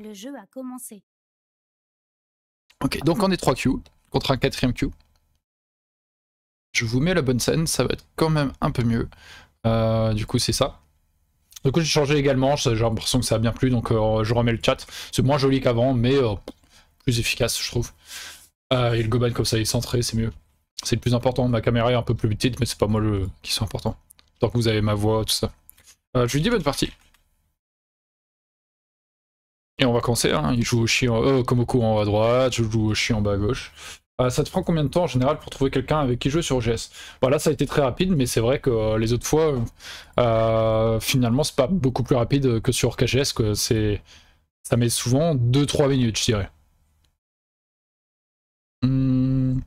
Le jeu a commencé. Ok, donc on est 3 Q contre un 4ème Q. Je vous mets la bonne scène, ça va être quand même un peu mieux. Euh, du coup, c'est ça. Du coup, j'ai changé également, j'ai l'impression que ça a bien plu, donc euh, je remets le chat. C'est moins joli qu'avant, mais euh, plus efficace, je trouve. et le goban comme ça il est centré, c'est mieux. C'est le plus important, ma caméra est un peu plus petite, mais c'est pas moi le qui sont important. Tant que vous avez ma voix, tout ça. je lui dis bonne partie. Et on va commencer, hein. il joue au chien en... au coup en haut à droite, je joue au chien en bas à gauche. Euh, ça te prend combien de temps en général pour trouver quelqu'un avec qui jouer sur GS Voilà, ça a été très rapide, mais c'est vrai que euh, les autres fois, euh, finalement, c'est pas beaucoup plus rapide que sur KGS, que c'est... Ça met souvent 2-3 minutes, je dirais. Hmm.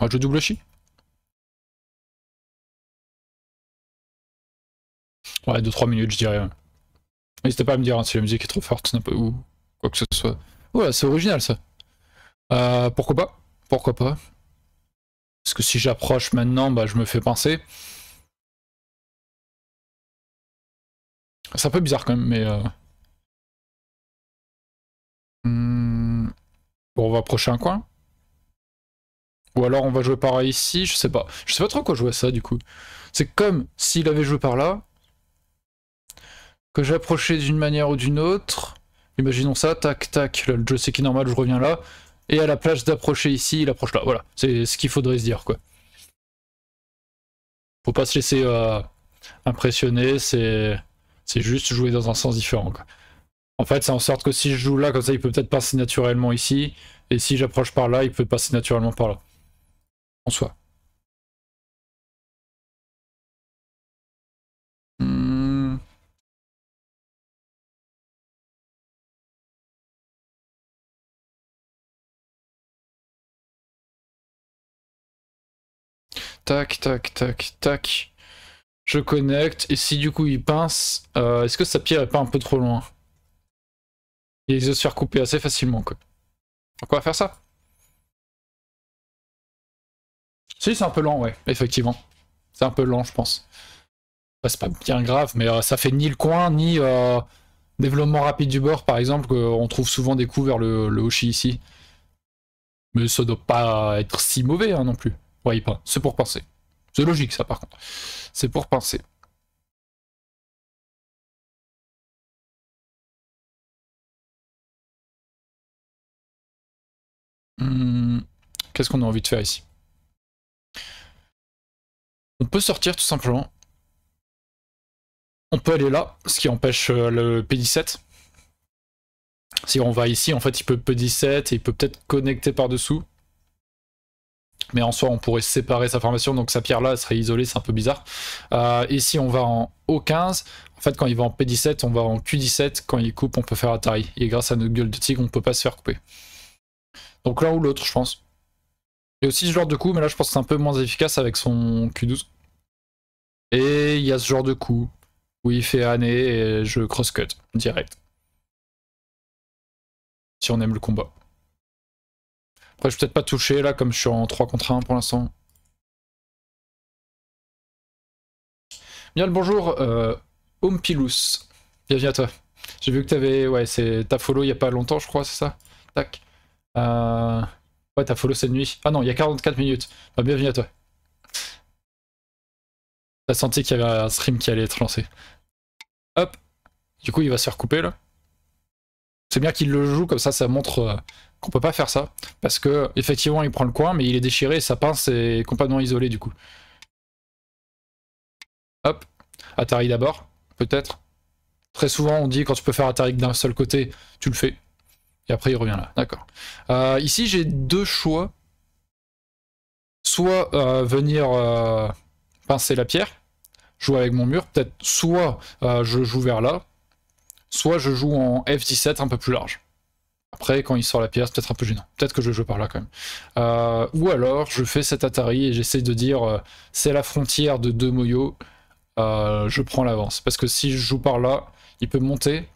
Ah, je double chi Ouais, 2-3 minutes, je dirais. N'hésitez pas à me dire hein, si la musique est trop forte ou quoi que ce soit. Ouais, c'est original ça. Euh, pourquoi pas Pourquoi pas Parce que si j'approche maintenant, bah, je me fais penser. C'est un peu bizarre quand même, mais... Euh... Hmm, bon, on va approcher un coin. Ou alors on va jouer par ici, je sais pas. Je sais pas trop quoi jouer ça du coup. C'est comme s'il avait joué par là, que j'approchais d'une manière ou d'une autre. Imaginons ça, tac, tac, le jeu c'est qui est normal, je reviens là. Et à la place d'approcher ici, il approche là. Voilà, c'est ce qu'il faudrait se dire, quoi. Faut pas se laisser euh, impressionner, c'est juste jouer dans un sens différent, En fait, c'est en sorte que si je joue là, comme ça, il peut peut-être passer naturellement ici. Et si j'approche par là, il peut passer naturellement par là. En soi. Tac, tac, tac, tac. Je connecte. Et si du coup il pince, euh, est-ce que sa pierre est pas un peu trop loin il se faire couper assez facilement, quoi. va faire ça Si, c'est un peu lent, ouais, effectivement. C'est un peu lent, je pense. c'est pas bien grave, mais euh, ça fait ni le coin, ni euh, développement rapide du bord, par exemple, qu'on trouve souvent des coups vers le, Hoshi ici. Mais ça doit pas être si mauvais hein, non plus voyez pas. C'est pour penser. C'est logique ça par contre. C'est pour penser. Hmm. Qu'est-ce qu'on a envie de faire ici On peut sortir tout simplement. On peut aller là, ce qui empêche euh, le P17. Si on va ici, en fait, il peut P17 et il peut peut-être connecter par-dessous. Mais en soi, on pourrait séparer sa formation, donc sa pierre là elle serait isolée, c'est un peu bizarre. ici euh, et on va en O15, en fait, quand il va en P17, on va en Q17. Quand il coupe, on peut faire Atari. Et grâce à notre gueule de tigre, on peut pas se faire couper. Donc l'un ou l'autre, je pense. Il y a aussi ce genre de coup, mais là, je pense que c'est un peu moins efficace avec son Q12. Et il y a ce genre de coup où il fait année et je cross-cut direct. Si on aime le combat. Après, je vais peut-être pas toucher là, comme je suis en 3 contre 1 pour l'instant. Bien le bonjour, euh, Bienvenue à toi. J'ai vu que t'avais. Ouais, c'est. ta follow il y a pas longtemps, je crois, c'est ça Tac. Euh, ouais, ta follow cette nuit. Ah non, il y a 44 minutes. Bah, bienvenue à toi. T'as senti qu'il y avait un stream qui allait être lancé. Hop. Du coup, il va se faire couper là. C'est bien qu'il le joue, comme ça, ça montre euh, qu'on peut pas faire ça parce que effectivement il prend le coin mais il est déchiré et sa pince est complètement isolée du coup. Hop, Atari d'abord, peut-être. Très souvent on dit quand tu peux faire Atari d'un seul côté, tu le fais. Et après il revient là, d'accord. Euh, ici j'ai deux choix. Soit euh, venir euh, pincer la pierre, jouer avec mon mur, peut-être soit je joue vers là, soit je joue en F17 un peu plus large. Après, quand il sort la pierre, c'est peut-être un peu gênant. Peut-être que je joue par là quand même. Euh, ou alors, je fais cet Atari et j'essaie de dire euh, c'est la frontière de deux moyaux. Euh, je prends l'avance. Parce que si je joue par là, il peut monter.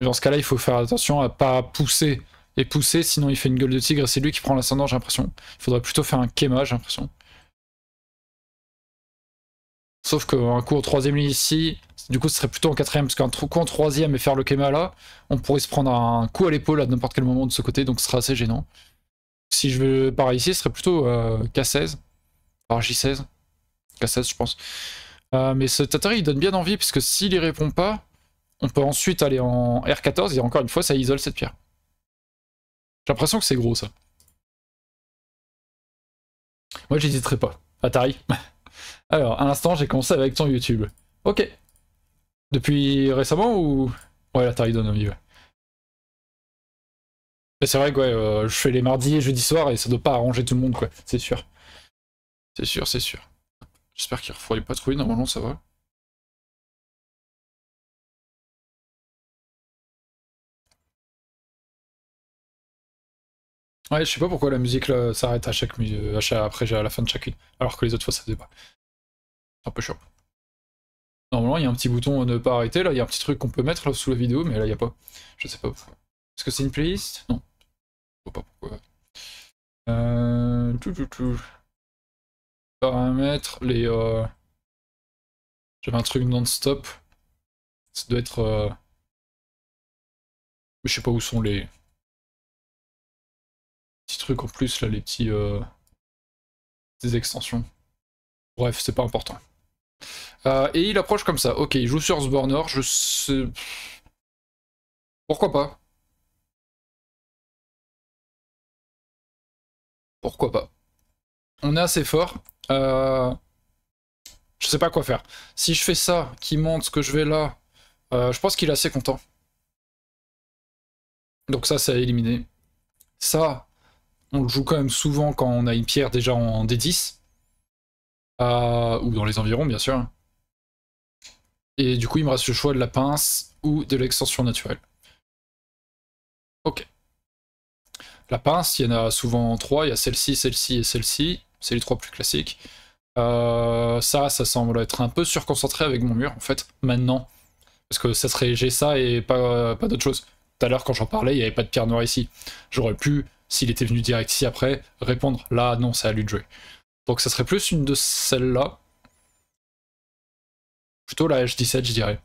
Dans ce cas-là, il faut faire attention à pas pousser et pousser, sinon il fait une gueule de tigre et c'est lui qui prend l'ascendant, j'ai l'impression. Il faudrait plutôt faire un Kema, j'ai l'impression. Sauf qu'un coup en troisième ligne ici, du coup ce serait plutôt en quatrième, parce qu'un coup en troisième et faire le Kema là, on pourrait se prendre un coup à l'épaule à n'importe quel moment de ce côté, donc ce serait assez gênant. Si je veux pareil ici, ce serait plutôt K16, par J16, K16 je pense. Euh, mais cet Atari il donne bien envie, parce que s'il y répond pas, on peut ensuite aller en R14, et encore une fois ça isole cette pierre. J'ai l'impression que c'est gros ça. Moi j'hésiterai pas. Atari Alors, à l'instant, j'ai commencé avec ton YouTube. Ok. Depuis récemment ou... Ouais, la taille donne vieux. c'est vrai que euh, je fais les mardis et jeudi soir et ça ne doit pas arranger tout le monde, quoi. C'est sûr. C'est sûr, c'est sûr. J'espère qu'il refroidit pas trop, normalement ça va. Ouais, je sais pas pourquoi la musique s'arrête à chaque, après à la fin de chacune, alors que les autres fois ça fait pas un peu chiant. Normalement, il y a un petit bouton ne pas arrêter, là, il y a un petit truc qu'on peut mettre là, sous la vidéo, mais là, il n'y a pas. Je sais pas pourquoi. Est-ce que c'est une playlist Non. Je vois pas pourquoi. Euh, tout, tout, tout. Paramètres, les... Euh, j'avais un truc non-stop. Ça doit être... Euh, je sais pas où sont les... Petits trucs en plus, là, les petits... Des extensions. Bref, c'est pas important. Euh, et il approche comme ça. Ok, il joue sur Sbornor. Je sais... Pourquoi pas Pourquoi pas On est assez fort. Je euh, Je sais pas quoi faire. Si je fais ça, qui monte ce que je vais là, euh, je pense qu'il est assez content. Donc ça, c'est éliminé. Ça, on le joue quand même souvent quand on a une pierre déjà en D10. Euh, ou dans les environs bien sûr. Et du coup, il me reste le choix de la pince ou de l'extension naturelle. Ok. La pince, il y en a souvent trois. Il y a celle-ci, celle-ci et celle-ci. C'est les trois plus classiques. Euh, ça, ça semble être un peu surconcentré avec mon mur, en fait, maintenant. Parce que ça serait j'ai ça et pas, pas d'autre chose. Tout à l'heure, quand j'en parlais, il n'y avait pas de pierre noire ici. J'aurais pu, s'il était venu direct ici après, répondre là, non, c'est à lui de jouer. Donc ça serait plus une de celles-là. Plutôt la H17, je dirais.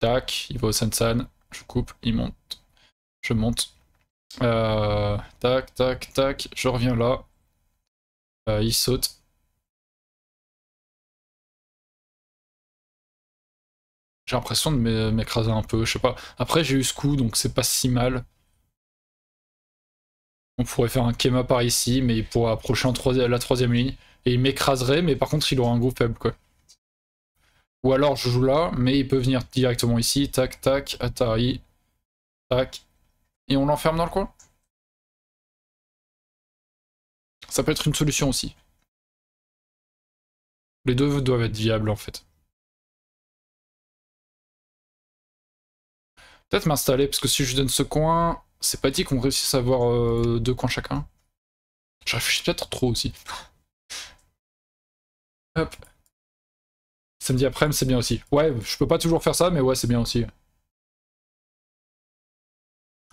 Tac, il va au Sensan. Je coupe, il monte. Je monte. Euh, tac, tac, tac. Je reviens là. Euh, il saute. J'ai l'impression de m'écraser un peu, je sais pas. Après j'ai eu ce coup, donc c'est pas si mal. On pourrait faire un Kema par ici, mais il pourrait approcher la troisième ligne. Et il m'écraserait, mais par contre, il aura un groupe faible, Ou alors, je joue là, mais il peut venir directement ici. Tac, tac, Atari. Tac. Et on l'enferme dans le coin. Ça peut être une solution aussi. Les deux doivent être viables, en fait. Peut-être m'installer, parce que si je donne ce coin, c'est pas dit qu'on réussisse à avoir euh, deux coins chacun. Je réfléchis peut-être trop aussi. Hop. Samedi après-midi, c'est bien aussi. Ouais, je peux pas toujours faire ça, mais ouais, c'est bien aussi.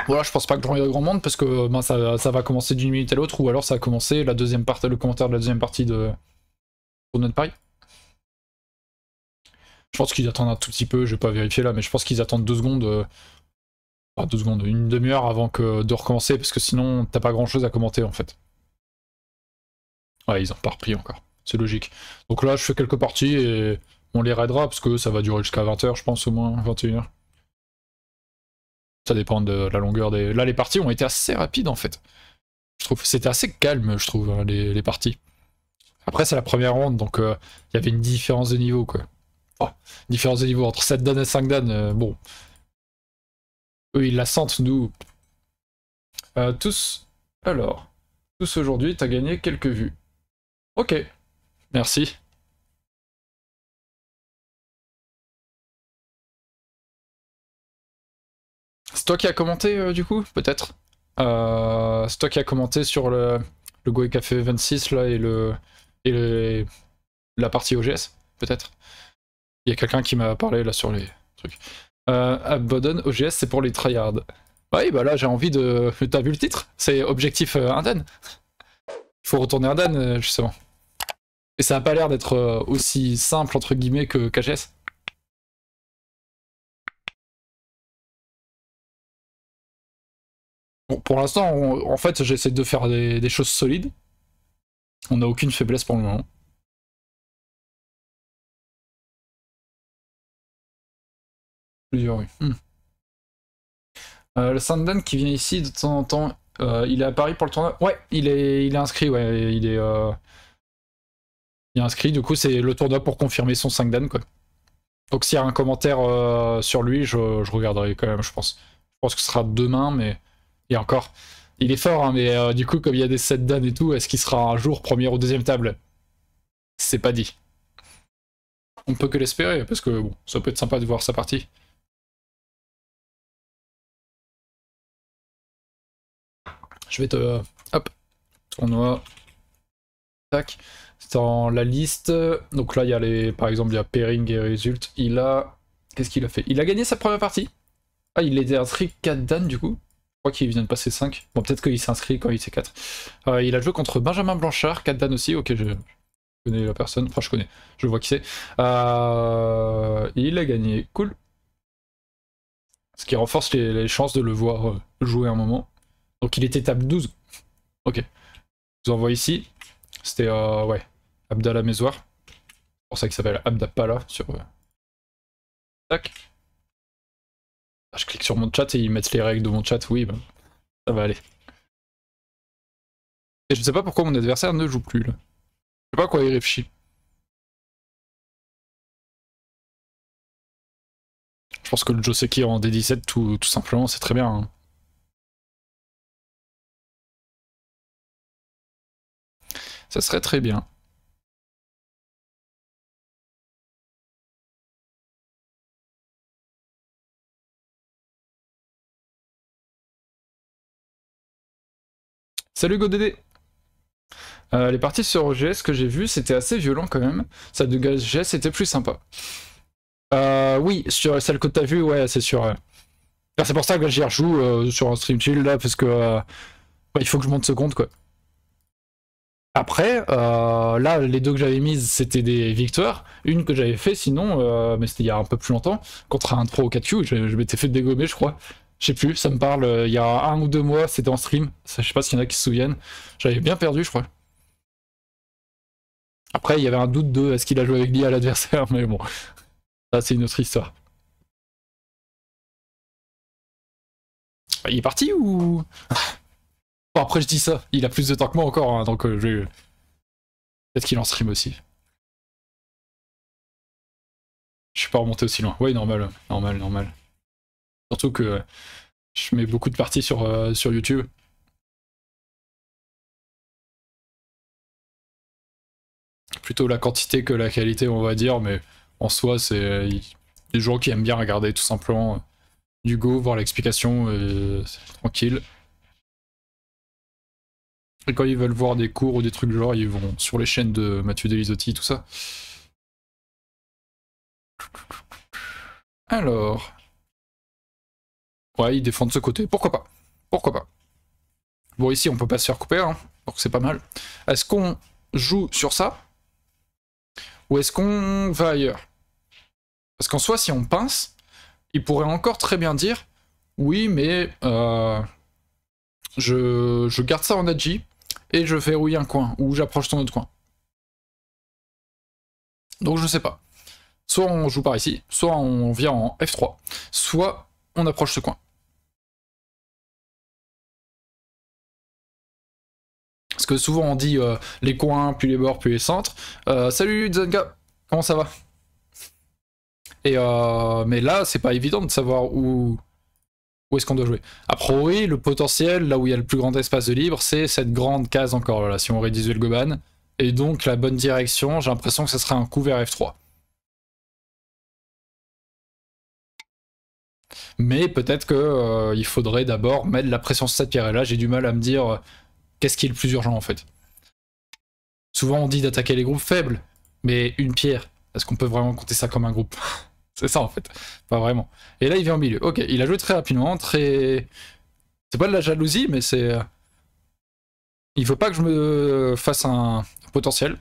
Voilà, je pense pas que j'en ai grand monde parce que ben, ça, va commencer d'une minute à l'autre ou alors ça a commencé la deuxième partie, le commentaire de la deuxième partie de Tournoi de Paris. Je pense qu'ils attendent un tout petit peu, je vais pas vérifier là, mais je pense qu'ils attendent deux secondes euh, 2 deux secondes, une demi-heure avant que de recommencer, parce que sinon t'as pas grand chose à commenter en fait. Ouais, ils ont pas repris encore, c'est logique. Donc là, je fais quelques parties et on les raidera, parce que ça va durer jusqu'à 20h, je pense, au moins 21h. Ça dépend de la longueur des. Là, les parties ont été assez rapides en fait. Je trouve c'était assez calme, je trouve, hein, les, parties. Après, c'est la première ronde, donc euh, il y avait une différence de niveau, quoi. Oh, différence de niveau entre 7 dan et 5 dan, euh, bon, oui ils la sentent, nous. Euh, tous. Alors. Tous aujourd'hui, t'as gagné quelques vues. Ok. Merci. C'est toi qui as commenté, euh, du coup Peut-être. Euh, c'est toi qui as commenté sur le, le Goé Café 26, là, et le... Et la partie OGS, peut-être. Il y a quelqu'un qui m'a parlé, là, sur les trucs. Euh, Abandon OGS, c'est pour les tryhards. Oui, bah là, j'ai envie de. T'as vu le titre C'est Objectif Indan. Euh, Il faut retourner sais euh, justement. Et ça a pas l'air d'être euh, aussi simple, entre guillemets, que KGS. pour l'instant, en fait, j'essaie de faire des, des choses solides. On n'a aucune faiblesse pour le moment. Plusieurs, oui. Hmm. Euh, le qui vient ici de temps en temps, euh, il est à Paris pour le tournoi. Ouais, il est, il est inscrit, ouais, il est, euh, il est inscrit. Du coup, c'est le tournoi pour confirmer son dan quoi. Donc s'il y a un commentaire euh, sur lui, je, regarderai quand même, je pense. Je pense que ce sera demain, mais et encore, il est fort, hein, mais du coup, comme il y a des 7 Dan et tout, est-ce qu'il sera un jour premier ou deuxième table C'est pas dit. On peut que l'espérer, parce que bon, ça peut être sympa de voir sa partie. Je vais te... Hop. Tournoi. Tac. C'est dans la liste. Donc là, il y a les... Par exemple, il y a pairing et Result. Il a... Qu'est-ce qu'il a fait Il a gagné sa première partie. Ah, il est inscrit 4 Dan, du coup. Je crois qu'il vient de passer 5. Bon, peut-être qu'il s'inscrit quand il sait 4. Euh, il a joué contre Benjamin Blanchard, 4 Dan aussi. Ok, je... connais la personne. Enfin, je connais. Je vois qui c'est. Euh, il a gagné. Cool. Ce qui renforce les chances de le voir euh, jouer un moment. Donc il était table 12. Ok. Je vous envoie ici. C'était, euh, ouais, Abdallah Mesoir. C'est pour ça qu'il s'appelle Abdapala sur... Euh, Tac. Ah, je clique sur mon chat et ils mettent les règles de mon chat. Oui, bah, ça va aller. Et je sais pas pourquoi mon adversaire ne joue plus là. Je sais pas quoi il réfléchit. Je pense que le Joseki en D17 tout, tout simplement c'est très bien. Hein. Ça serait très bien. Salut GoDD euh, Les parties sur OGS que j'ai vues, c'était assez violent quand même. Ça de gaz c'était plus sympa. Euh, oui, sur celle que t'as vue, ouais, c'est sûr. C'est pour ça que j'y rejoue euh, sur un stream chill là, parce que bah, il faut que je monte ce compte quoi. Après, euh, là, les deux que j'avais mises, c'était des victoires. Une que j'avais fait, sinon, euh, mais c'était il y a un peu plus longtemps, contre un 3 au 4 Q, je, m'étais fait dégommer, je crois. Je sais plus, ça me parle, euh, il y a un ou deux mois, c'était en stream. je sais pas s'il y en a qui se souviennent. J'avais bien perdu, je crois. Après, il y avait un doute de est-ce qu'il a joué avec lui à l'adversaire, mais bon, ça, c'est une autre histoire. Il est parti ou après, je dis ça. Il a plus de temps que moi encore, hein, donc euh, je vais Peut-être qu'il en stream aussi. Je suis pas remonté aussi loin. Oui, normal, normal, normal. Surtout que je mets beaucoup de parties sur, euh, sur YouTube. Plutôt la quantité que la qualité, on va dire, mais en soi, c'est des gens qui aiment bien regarder tout simplement euh, du go, voir l'explication, tranquille. Et quand ils veulent voir des cours ou des trucs du genre, ils vont sur les chaînes de Mathieu Delisotti, tout ça. Alors. Ouais, ils défendent ce côté. Pourquoi pas Pourquoi pas Bon, ici, on peut pas se faire couper, hein. donc c'est pas mal. Est-ce qu'on joue sur ça Ou est-ce qu'on va ailleurs Parce qu'en soi, si on pince, il pourrait encore très bien dire « Oui, mais euh, je, je garde ça en adji, et je verrouille un coin, ou j'approche ton autre coin. Donc je sais pas. Soit on joue par ici, soit on vient en F3, soit on approche ce coin. Parce que souvent on dit euh, les coins, puis les bords, puis les centres. Euh, salut Zenga, comment ça va Et euh, Mais là, c'est pas évident de savoir où, où est-ce qu'on doit jouer A priori, le potentiel, là où il y a le plus grand espace de libre, c'est cette grande case encore, là, si on réduisait le Goban. Et donc, la bonne direction, j'ai l'impression que ce serait un coup vers F3. Mais peut-être qu'il euh, faudrait d'abord mettre la pression sur cette pierre. Et là, j'ai du mal à me dire euh, qu'est-ce qui est le plus urgent en fait. Souvent, on dit d'attaquer les groupes faibles, mais une pierre, est-ce qu'on peut vraiment compter ça comme un groupe c'est ça en fait. Pas vraiment. Et là, il vient au milieu. Ok, il a joué très rapidement, très. C'est pas de la jalousie, mais c'est. Euh, il veut pas que je me fasse un potentiel.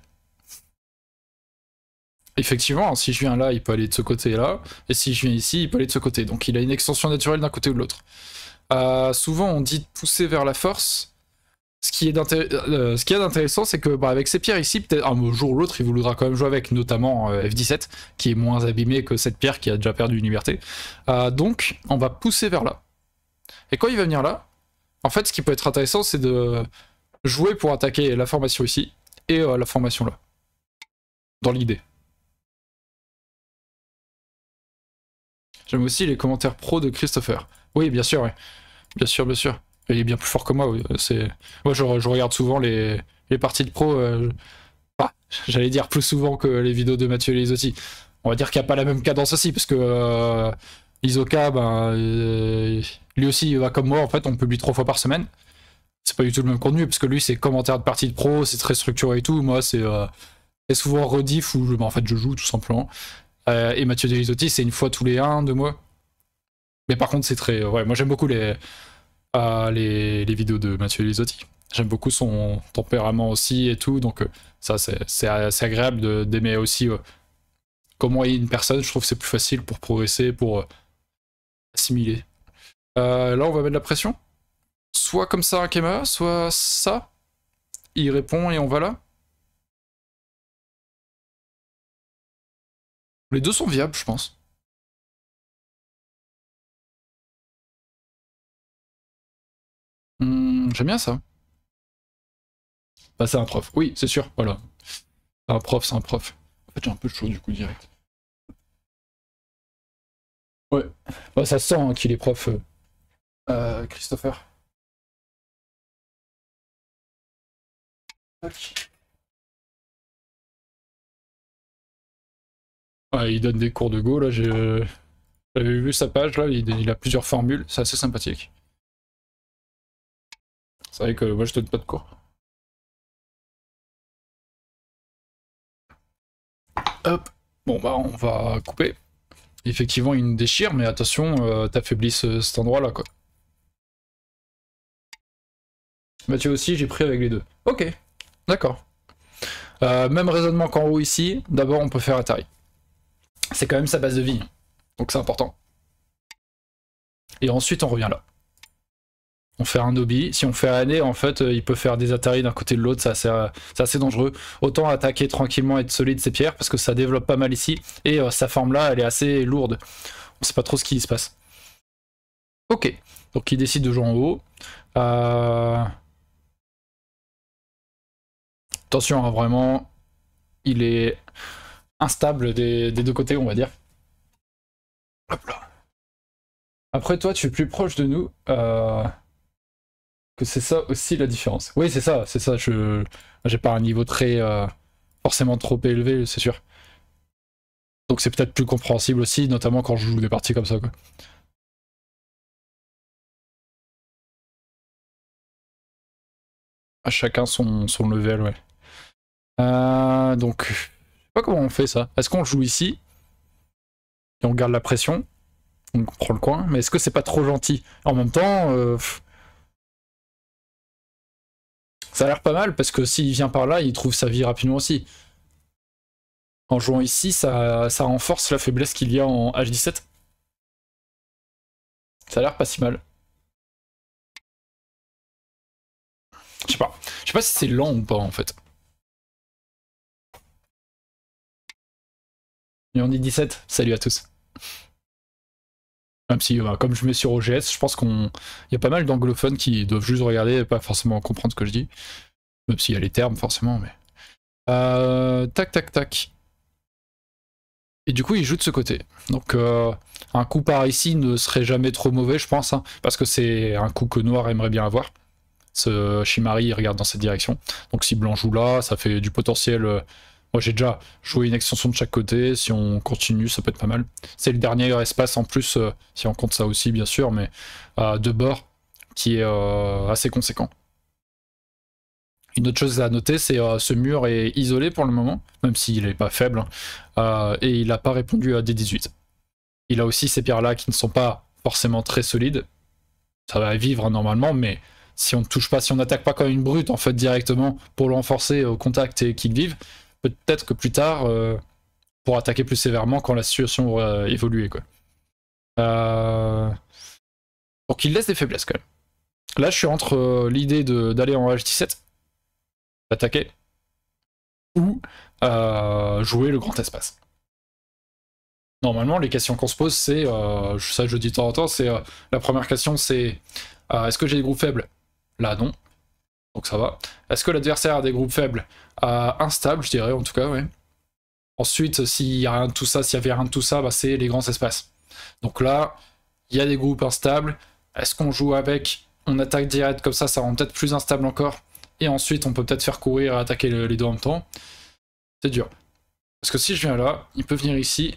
Effectivement, si je viens là, il peut aller de ce côté-là. Et si je viens ici, il peut aller de ce côté. Donc il a une extension naturelle d'un côté ou de l'autre. Euh, souvent, on dit de pousser vers la force. Ce qui est d'intéressant, euh, c'est que bah, avec ces pierres ici, peut-être un jour ou l'autre, il voudra quand même jouer avec, notamment euh, F17, qui est moins abîmé que cette pierre qui a déjà perdu une liberté. Euh, donc, on va pousser vers là. Et quand il va venir là, en fait, ce qui peut être intéressant, c'est de jouer pour attaquer la formation ici et la formation là. Dans l'idée. J'aime aussi les commentaires pro de Christopher. Oui, bien sûr, oui. Bien sûr, bien sûr il est bien plus fort que moi. C'est moi je, regarde souvent les, parties de pro. Euh, bah, j'allais dire plus souvent que les vidéos de Mathieu Lisotti. On va dire qu'il n'y a pas la même cadence aussi parce que euh, Isoka, ben, euh, lui aussi va bah, comme moi. En fait, on publie trois fois par semaine. C'est pas du tout le même contenu parce que lui c'est commentaire de partie de pro, c'est très structuré et tout. Moi c'est souvent rediff où je, bah, en fait je joue tout simplement. et Mathieu Delisotti, c'est une fois tous les un deux mois. Mais par contre c'est très ouais moi j'aime beaucoup les les, vidéos de Mathieu Elisotti. J'aime beaucoup son tempérament aussi et tout, donc euh, ça c'est agréable d'aimer aussi euh, comment est une personne, je trouve que c'est plus facile pour progresser, pour euh, assimiler. là on va mettre la pression, soit comme ça un Kema, soit ça, il répond et on va là. Les deux sont viables je pense. J'aime bien ça. Bah, c'est un prof. Oui, c'est sûr, voilà. un prof, c'est un prof. En fait, j'ai un peu chaud du coup, direct. Ouais. Bah, ça sent hein, qu'il est prof, euh, euh, Christopher. Ah, il donne des cours de Go, là, j'ai euh, vu sa page, là, il a plusieurs formules, c'est assez sympathique. C'est vrai que moi je te donne pas de cours. Hop, bon bah on va couper. Effectivement il nous déchire, mais attention, euh, t'affaiblis cet endroit là quoi. Mathieu aussi, j'ai pris avec les deux. Ok, d'accord. Euh, même raisonnement qu'en haut ici, d'abord on peut faire Atari. C'est quand même sa base de vie, donc c'est important. Et ensuite on revient là on fait un hobby. Si on fait un année, en fait, euh, il peut faire des Atari d'un côté de l'autre. Euh, c'est assez, dangereux. Autant attaquer tranquillement, et être solide ces pierres, parce que ça développe pas mal ici. Et euh, sa forme là, elle est assez lourde. On sait pas trop ce qui se passe. Ok. Donc il décide de jouer en haut. Attention, hein, vraiment. Il est instable des, des deux côtés, on va dire. Hop là. Après toi, tu es plus proche de nous. Euh que c'est ça aussi la différence. Oui, c'est ça, c'est ça. Je j'ai pas un niveau très euh, forcément trop élevé, c'est sûr. Donc c'est peut-être plus compréhensible aussi, notamment quand je joue des parties comme ça. Quoi. À chacun son, son level, ouais. Euh, donc, je sais pas comment on fait ça. Est-ce qu'on joue ici et on garde la pression On prend le coin, mais est-ce que c'est pas trop gentil En même temps, euh, ça a l'air pas mal parce que s'il vient par là, il trouve sa vie rapidement aussi. En jouant ici, ça, renforce la faiblesse qu'il y a en H17. Ça a l'air pas si mal. Je sais pas. Je sais pas si c'est lent ou pas en fait. Et on dit 17. Salut à tous. Même si, comme je mets sur OGS, je pense qu'on, y a pas mal d'anglophones qui doivent juste regarder et pas forcément comprendre ce que je dis. Même s'il y a les termes, forcément, mais. Euh, tac, tac, tac. Et du coup, il joue de ce côté. Donc, euh, un coup par ici ne serait jamais trop mauvais, je pense, hein, parce que c'est un coup que Noir aimerait bien avoir. Ce Shimari, il regarde dans cette direction. Donc, si Blanc joue là, ça fait du potentiel. Euh, moi j'ai déjà joué une extension de chaque côté, si on continue ça peut être pas mal. C'est le dernier espace en plus, euh, si on compte ça aussi bien sûr, mais euh, de bord qui est euh, assez conséquent. Une autre chose à noter, c'est ce mur est isolé pour le moment, même s'il n'est pas faible, hein. et il n'a pas répondu à D18. Il a aussi ces pierres-là qui ne sont pas forcément très solides. Ça va vivre hein, normalement, mais si on ne touche pas, si on n'attaque pas comme une brute en fait directement pour le renforcer au contact et qu'il vive, peut-être que plus tard, euh, pour attaquer plus sévèrement quand la situation aura évolué. Quoi. Euh... Donc il laisse des faiblesses quand même. Là, je suis entre euh, l'idée d'aller en H17, attaquer, ou euh, jouer le grand espace. Normalement, les questions qu'on se pose, c'est, ça je dis de temps en temps, c'est la première question, c'est est-ce que j'ai des groupes faibles Là, non. Donc ça va. Est-ce que l'adversaire a des groupes faibles euh, Instables, je dirais en tout cas, oui. Ensuite, s'il n'y a rien tout ça, s'il y avait rien de tout ça, bah, c'est les grands espaces. Donc là, il y a des groupes instables. Est-ce qu'on joue avec On attaque direct comme ça, ça rend peut-être plus instable encore. Et ensuite, on peut peut-être faire courir et attaquer les deux en même temps. C'est dur. Parce que si je viens là, il peut venir ici.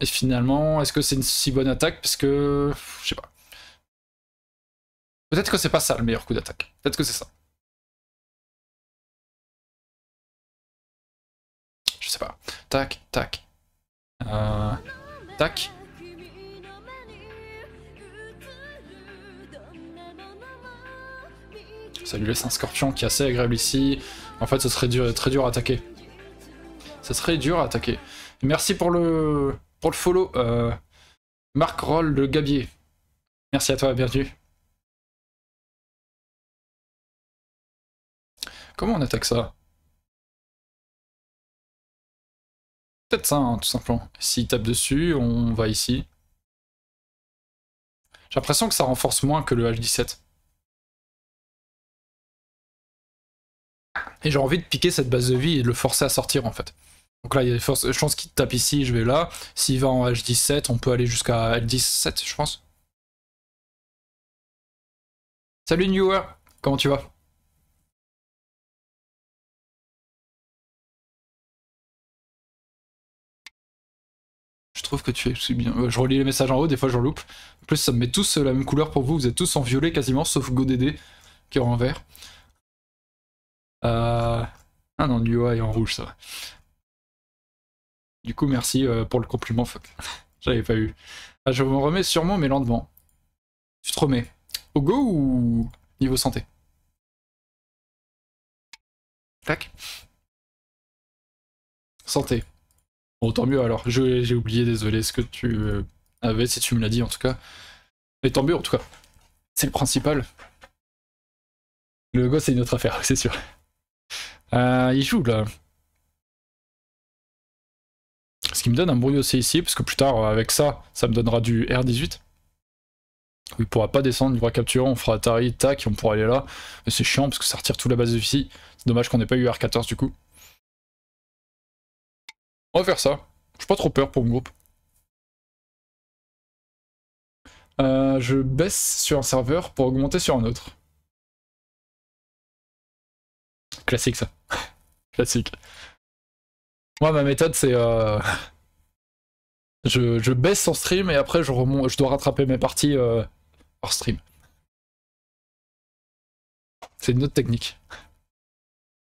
Et finalement, est-ce que c'est une si bonne attaque Parce que... Je sais pas. Peut-être que c'est pas ça le meilleur coup d'attaque. Peut-être que c'est ça. Je sais pas. Tac, tac. Euh, tac. Salut lui laisse un scorpion qui est assez agréable ici. En fait, ce serait très dur à attaquer. Ce serait dur à attaquer. Merci pour le, pour le follow, euh, Marc Roll, le gabier. Merci à toi, bienvenue. Comment on attaque ça Peut-être ça, hein, tout simplement. S'il tape dessus, on va ici. J'ai l'impression que ça renforce moins que le H17. Et j'ai envie de piquer cette base de vie et de le forcer à sortir en fait. Donc là, il y a des qu'il tape ici, je vais là. S'il va en H17, on peut aller jusqu'à l 17 je pense. Salut Newer, comment tu vas que tu es. Je bien. Euh, je relis les messages en haut, des fois j'en loupe. En plus, ça me met tous euh, la même couleur pour vous. Vous êtes tous en violet quasiment, sauf GoDD qui est en vert. Euh... Ah non, et est en rouge, ça va. Du coup, merci euh, pour le compliment, fuck. J'avais pas eu. Ah, je vous remets sûrement, mais lentement. Tu te remets. Au go ou niveau santé Tac. Santé. Bon, tant mieux alors. J'ai oublié, désolé, ce que tu euh, avais, si tu me l'as dit en tout cas. Mais tant mieux en tout cas. C'est le principal. Le gosse, c'est une autre affaire, c'est sûr. Euh, il joue là. Ce qui me donne un bruit aussi ici, parce que plus tard, avec ça, ça me donnera du R18. Il pourra pas descendre, il pourra capturer, on fera tarit tac, et on pourra aller là. Mais c'est chiant parce que ça retire toute la base de ici. C'est dommage qu'on n'ait pas eu R14 du coup. On va faire ça. J'ai pas trop peur pour mon groupe. Euh, je baisse sur un serveur pour augmenter sur un autre. Classique ça. Classique. Moi ma méthode c'est... Euh, je, baisse en stream et après je remonte, je dois rattraper mes parties euh, hors stream. C'est une autre technique.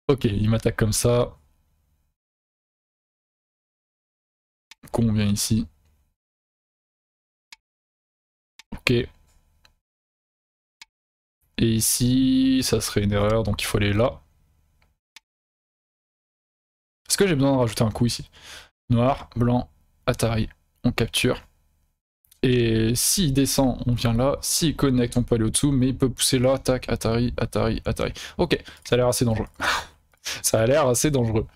Ok, il m'attaque comme ça. on vient ici. Ok. Et ici, ça serait une erreur, donc il faut aller là. Est-ce que j'ai besoin de rajouter un coup ici Noir, blanc, Atari, on capture. Et s'il descend, on vient là. S'il connecte, on peut aller au-dessous, mais il peut pousser là, tac, Atari, Atari, Atari. Ok, ça a l'air assez dangereux. ça a l'air assez dangereux.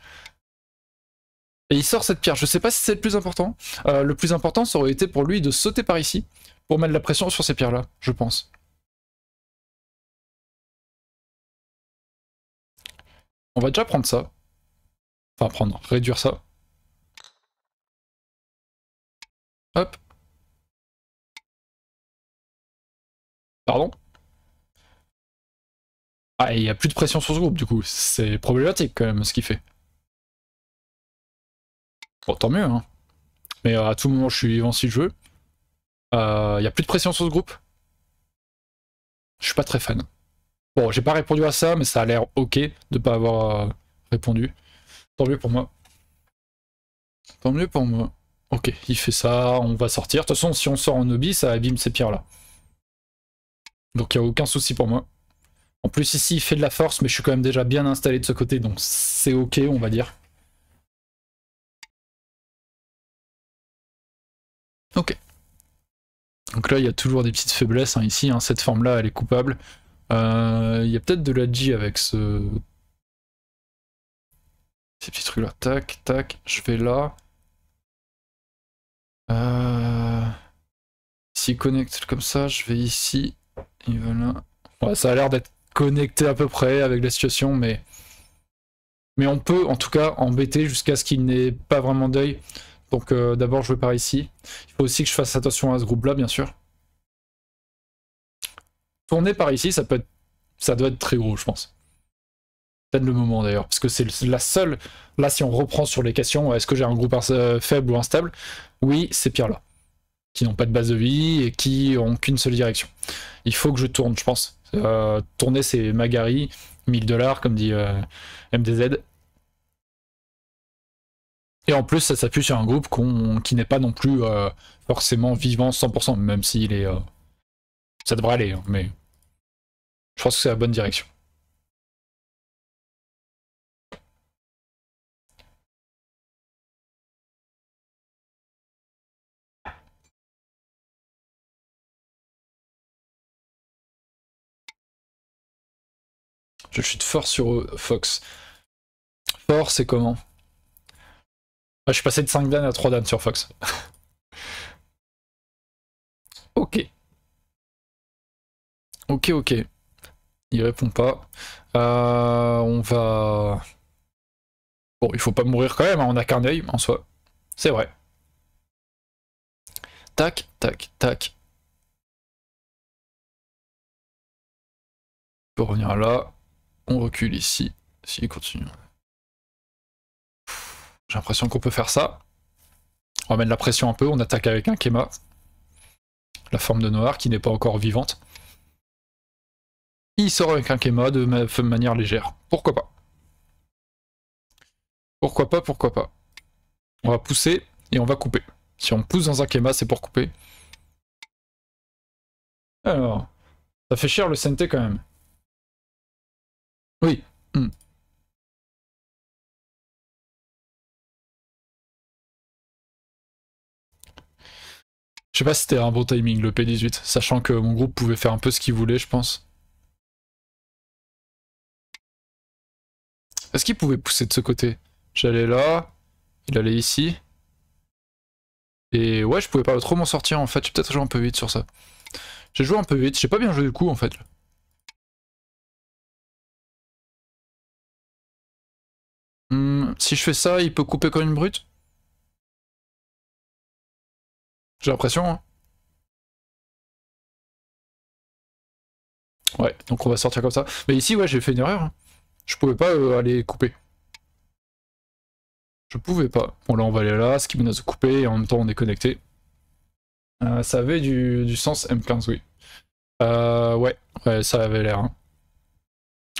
Et il sort cette pierre. Je sais pas si c'est le plus important. Euh, le plus important, ça aurait été pour lui de sauter par ici pour mettre la pression sur ces pierres-là, je pense. On va déjà prendre ça. Enfin, prendre, réduire ça. Hop. Pardon Ah, il n'y a plus de pression sur ce groupe, du coup. C'est problématique, quand même, ce qu'il fait. Bon, tant mieux. Hein. Mais euh, à tout moment, je suis vivant si je veux. Il euh, n'y a plus de pression sur ce groupe. Je suis pas très fan. Bon, j'ai pas répondu à ça, mais ça a l'air ok de pas avoir euh, répondu. Tant mieux pour moi. Tant mieux pour moi. Ok, il fait ça, on va sortir. De toute façon, si on sort en hobby, ça abîme ces pierres-là. Donc il n'y a aucun souci pour moi. En plus ici, il fait de la force, mais je suis quand même déjà bien installé de ce côté, donc c'est ok, on va dire. Ok. Donc là, il y a toujours des petites faiblesses hein, ici. Hein. cette forme-là, elle est coupable. Euh, il y a peut-être de la G avec ce... Ces petits trucs-là. Tac, tac, je vais là. Euh... S'il connecte comme ça, je vais ici. Et voilà. Ouais, ça a l'air d'être connecté à peu près avec la situation, mais... Mais on peut, en tout cas, embêter jusqu'à ce qu'il n'ait pas vraiment d'œil. Donc euh, d'abord je veux par ici. Il faut aussi que je fasse attention à ce groupe là bien sûr. Tourner par ici ça peut ça doit être très gros je pense. Peut-être le moment d'ailleurs parce que c'est la seule... Là si on reprend sur les questions est-ce que j'ai un groupe euh, faible ou instable Oui c'est pire là. Qui n'ont pas de base de vie et qui ont qu'une seule direction. Il faut que je tourne je pense. Euh, tourner c'est Magari, 1000 dollars comme dit MDZ. Et en plus, ça s'appuie sur un groupe qui n'est pas non plus euh, forcément vivant 100%, même s'il est. Euh, ça devrait aller, hein, mais. Je pense que c'est la bonne direction. Je chute fort sur euh, Fox. Fort, c'est comment ah, je suis passé de 5 dames à 3 dames sur Fox. ok. Ok, ok. Il répond pas. Euh, on va... Bon, il faut pas mourir quand même, hein, on a qu'un œil en soi. C'est vrai. Tac, tac, tac. On peut revenir là. On recule ici. Si, continue. J'ai l'impression qu'on peut faire ça. On ramène la pression un peu, on attaque avec un Kema. La forme de Noir qui n'est pas encore vivante. Il sort avec un Kema de manière légère. Pourquoi pas Pourquoi pas, pourquoi pas On va pousser et on va couper. Si on pousse dans un Kema, c'est pour couper. Alors, ça fait cher le Sente quand même. Oui. Hmm. Je sais pas si c'était un bon timing le P18, sachant que mon groupe pouvait faire un peu ce qu'il voulait, je pense. Est-ce qu'il pouvait pousser de ce côté J'allais là, il allait ici. Et ouais, je pouvais pas trop m'en sortir en fait, vais peut-être jouer un peu vite sur ça. J'ai joué un peu vite, j'ai pas bien joué du coup en fait. Hmm, si je fais ça, il peut couper comme une brute J'ai l'impression. Hein. Ouais, donc on va sortir comme ça. Mais ici, ouais, j'ai fait une erreur. Hein. Je pouvais pas euh, aller couper. Je pouvais pas. Bon, là, on va aller là, ce qui menace de couper, et en même temps, on est connecté. Euh, ça avait du, sens, M15, oui. Euh, ouais, ça avait l'air. Hein.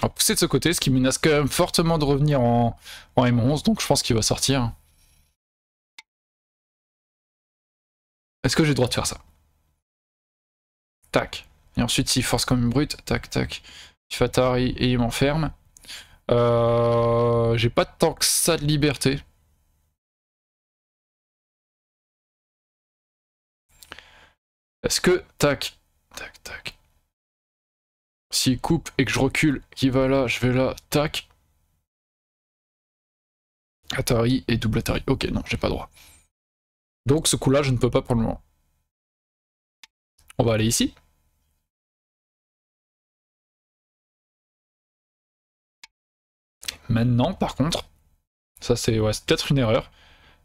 On pousser de ce côté, ce qui menace quand même fortement de revenir en M11, donc je pense qu'il va sortir. Est-ce que j'ai le droit de faire ça Tac. Et ensuite, s'il force comme une brute, tac, tac. Il fait Atari et il m'enferme. Euh, j'ai pas tant que ça de liberté. Est-ce que... Tac, tac, tac. S'il coupe et que je recule, qui va là, je vais là, tac. Atari et double Atari. Ok, non, j'ai pas droit. Donc ce coup-là, je ne peux pas pour le moment. On va aller ici. Maintenant, par contre, ça c'est peut-être une erreur.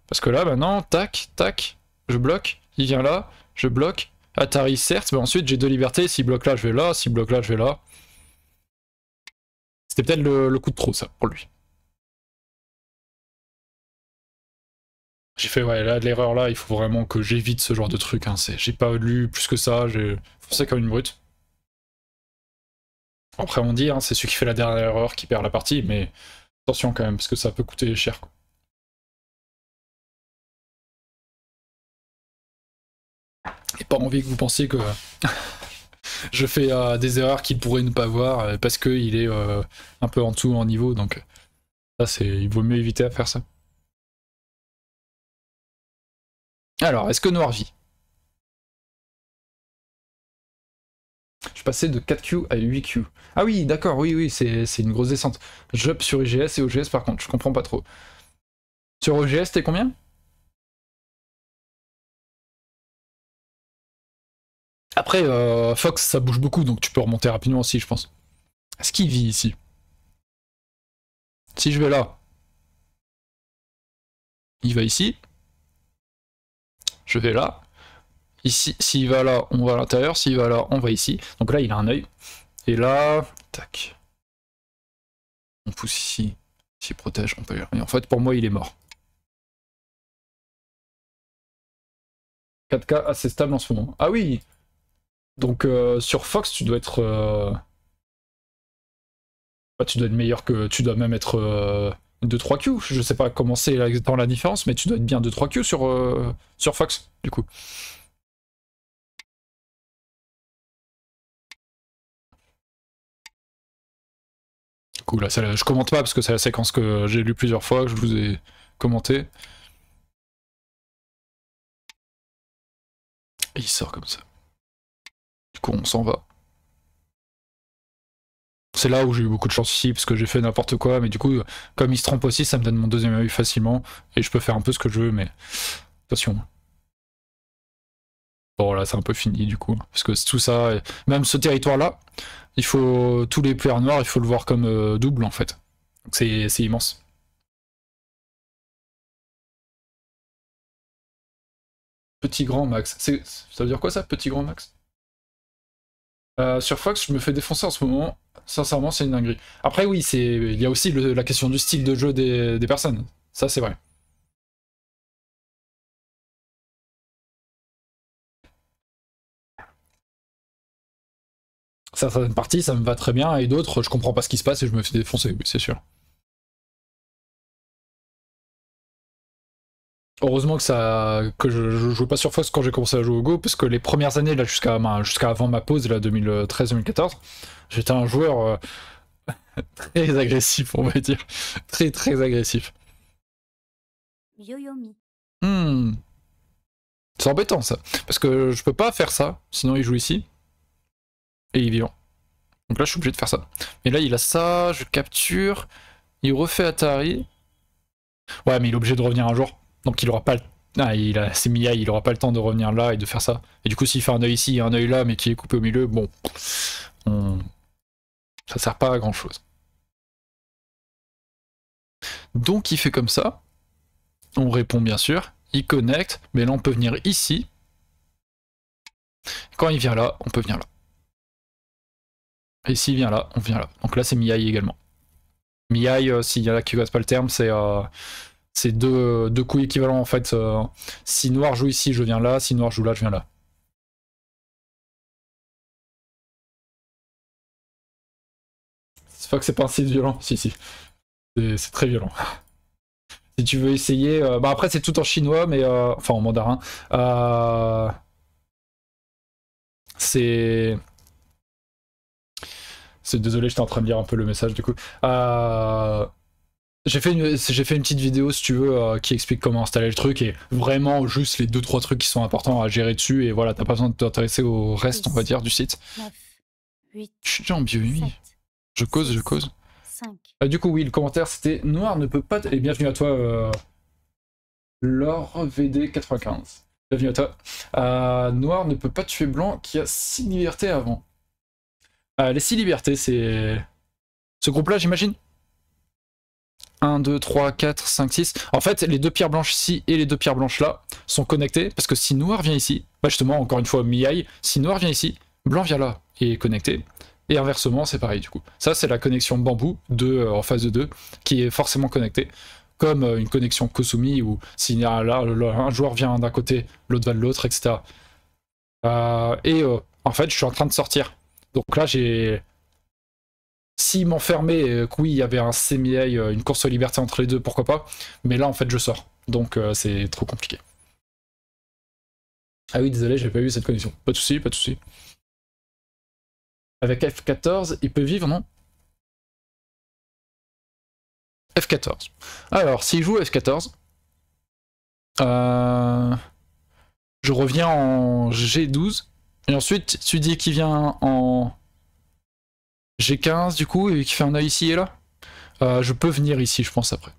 Parce que là, maintenant, tac, tac, je bloque, il vient là, je bloque. Atari, certes, mais ensuite j'ai deux libertés. S'il bloque là, je vais là. S'il bloque là, je vais là. C'était peut-être le coup de trop, ça, pour lui. J'ai fait, ouais, l'erreur là, il faut vraiment que j'évite ce genre de truc. Hein. J'ai pas lu plus que ça, j'ai quand même une brute. Après, on dit, hein, c'est celui qui fait la dernière erreur qui perd la partie, mais attention quand même, parce que ça peut coûter cher. Quoi. Et pas envie que vous pensiez que je fais euh, des erreurs qu'il pourrait ne pas voir euh, parce qu'il est euh, un peu en tout en niveau, donc ça, c'est il vaut mieux éviter à faire ça. Alors, est-ce que Noir vit Je suis de 4Q à 8Q. Ah oui, d'accord, oui, oui, c'est une grosse descente. Jump sur IGS et OGS par contre, je comprends pas trop. Sur OGS, t'es combien Après, euh, Fox, ça bouge beaucoup, donc tu peux remonter rapidement aussi, je pense. Est-ce qu'il vit ici Si je vais là, il va ici je vais là. Ici, s'il va là, on va à l'intérieur. S'il va là, on va ici. Donc là, il a un œil. Et là, tac. On pousse ici. S'il protège, on peut en fait, pour moi, il est mort. 4K assez stable en ce moment. Ah oui Donc euh, sur Fox, tu dois être... Euh, bah, tu dois être meilleur que... Tu dois même être... Euh, de 3Q. Je sais pas comment c'est exactement la différence, mais tu dois être bien de 3Q sur, euh, sur Fox, du coup. Cool, là, je commente pas parce que c'est la séquence que j'ai lue plusieurs fois, que je vous ai commenté. Et il sort comme ça. Du coup, on s'en va. C'est là où j'ai eu beaucoup de chance ici, parce que j'ai fait n'importe quoi, mais du coup, comme il se trompe aussi, ça me donne mon deuxième avis facilement, et je peux faire un peu ce que je veux, mais attention. Bon là c'est un peu fini du coup, hein, parce que tout ça, même ce territoire là, il faut tous les pierres noires il faut le voir comme euh, double en fait. C'est immense. Petit grand max. c'est Ça veut dire quoi ça, petit grand max euh, Sur Fox, je me fais défoncer en ce moment Sincèrement, c'est une dinguerie. Après, oui, il y a aussi la question du style de jeu des, des personnes. Ça, c'est vrai. Certaines parties, ça me va très bien, et d'autres, je comprends pas ce qui se passe et je me fais défoncer, c'est sûr. heureusement que ça que je, je, jouais pas sur Fox quand j'ai commencé à jouer au Go parce que les premières années là jusqu'à ben, jusqu'à avant ma pause là 2013-2014 j'étais un joueur euh, très agressif on va dire très très agressif Yoyomi hmm. c'est embêtant ça parce que je peux pas faire ça sinon il joue ici et il est vivant donc là je suis obligé de faire ça Mais là il a ça je capture il refait Atari ouais mais il est obligé de revenir un jour donc il aura pas le... Ah, il a c'est il aura pas le temps de revenir là et de faire ça. Et du coup s'il fait un œil ici et un œil là mais qui est coupé au milieu, bon ça sert pas à grand chose. Donc il fait comme ça. On répond bien sûr, il connecte, mais là on peut venir ici. Quand il vient là, on peut venir là. Et s'il vient là, on vient là. Donc là c'est Miai également. Miai, euh, s'il y en a qui ne pas le terme, c'est euh, c'est deux, deux coups équivalents en fait. Euh, si noir joue ici, je viens là. Si noir joue là, je viens là. C'est pas que c'est pas site violent. Si, si. C'est très violent. si tu veux essayer. Euh, bah après, c'est tout en chinois, mais. Euh, enfin, en mandarin. c'est. C'est désolé, j'étais en train de lire un peu le message du coup. Euh j'ai fait, une, j'ai fait une petite vidéo, si tu veux, euh, qui explique comment installer le truc et vraiment juste les deux trois trucs qui sont importants à gérer dessus. Et voilà, t'as pas besoin de t'intéresser au reste, on va dire, du site. 9, 8, en bio 7, je cause, je cause. 5. Euh, du coup, oui, le commentaire c'était Noir ne peut pas. et bienvenue à toi, euh... vd 95 Bienvenue à toi. Euh, Noir ne peut pas tuer Blanc qui a six libertés avant. les six libertés, c'est. Ce groupe-là, j'imagine 1, 2, 3, 4, 5, 6. En fait, les deux pierres blanches ici et les deux pierres blanches là sont connectées parce que si noir vient ici, bah, justement, encore une fois, Miyai, si noir vient ici, blanc vient là et est connecté. Et inversement, c'est pareil du coup. Ça, c'est la connexion bambou de, euh, en phase 2 qui est forcément connectée. Comme euh, une connexion Kosumi où si un joueur vient d'un côté, l'autre va de l'autre, etc. et euh, en fait, je suis en train de sortir. Donc là, j'ai s'il m'enfermait, euh, oui, il y avait un CMI, euh, une course de liberté entre les deux, pourquoi pas. Mais là, en fait, je sors. Donc, euh, c'est trop compliqué. Ah oui, désolé, j'ai pas eu cette connexion. Pas de souci, pas de souci. Avec F14, il peut vivre, non F14. Alors, s'il joue F14, je reviens en G12. Et ensuite, tu dis qu'il vient en j'ai 15 du coup, et qui fait un œil ici et là. Euh, je peux venir ici, je pense, après.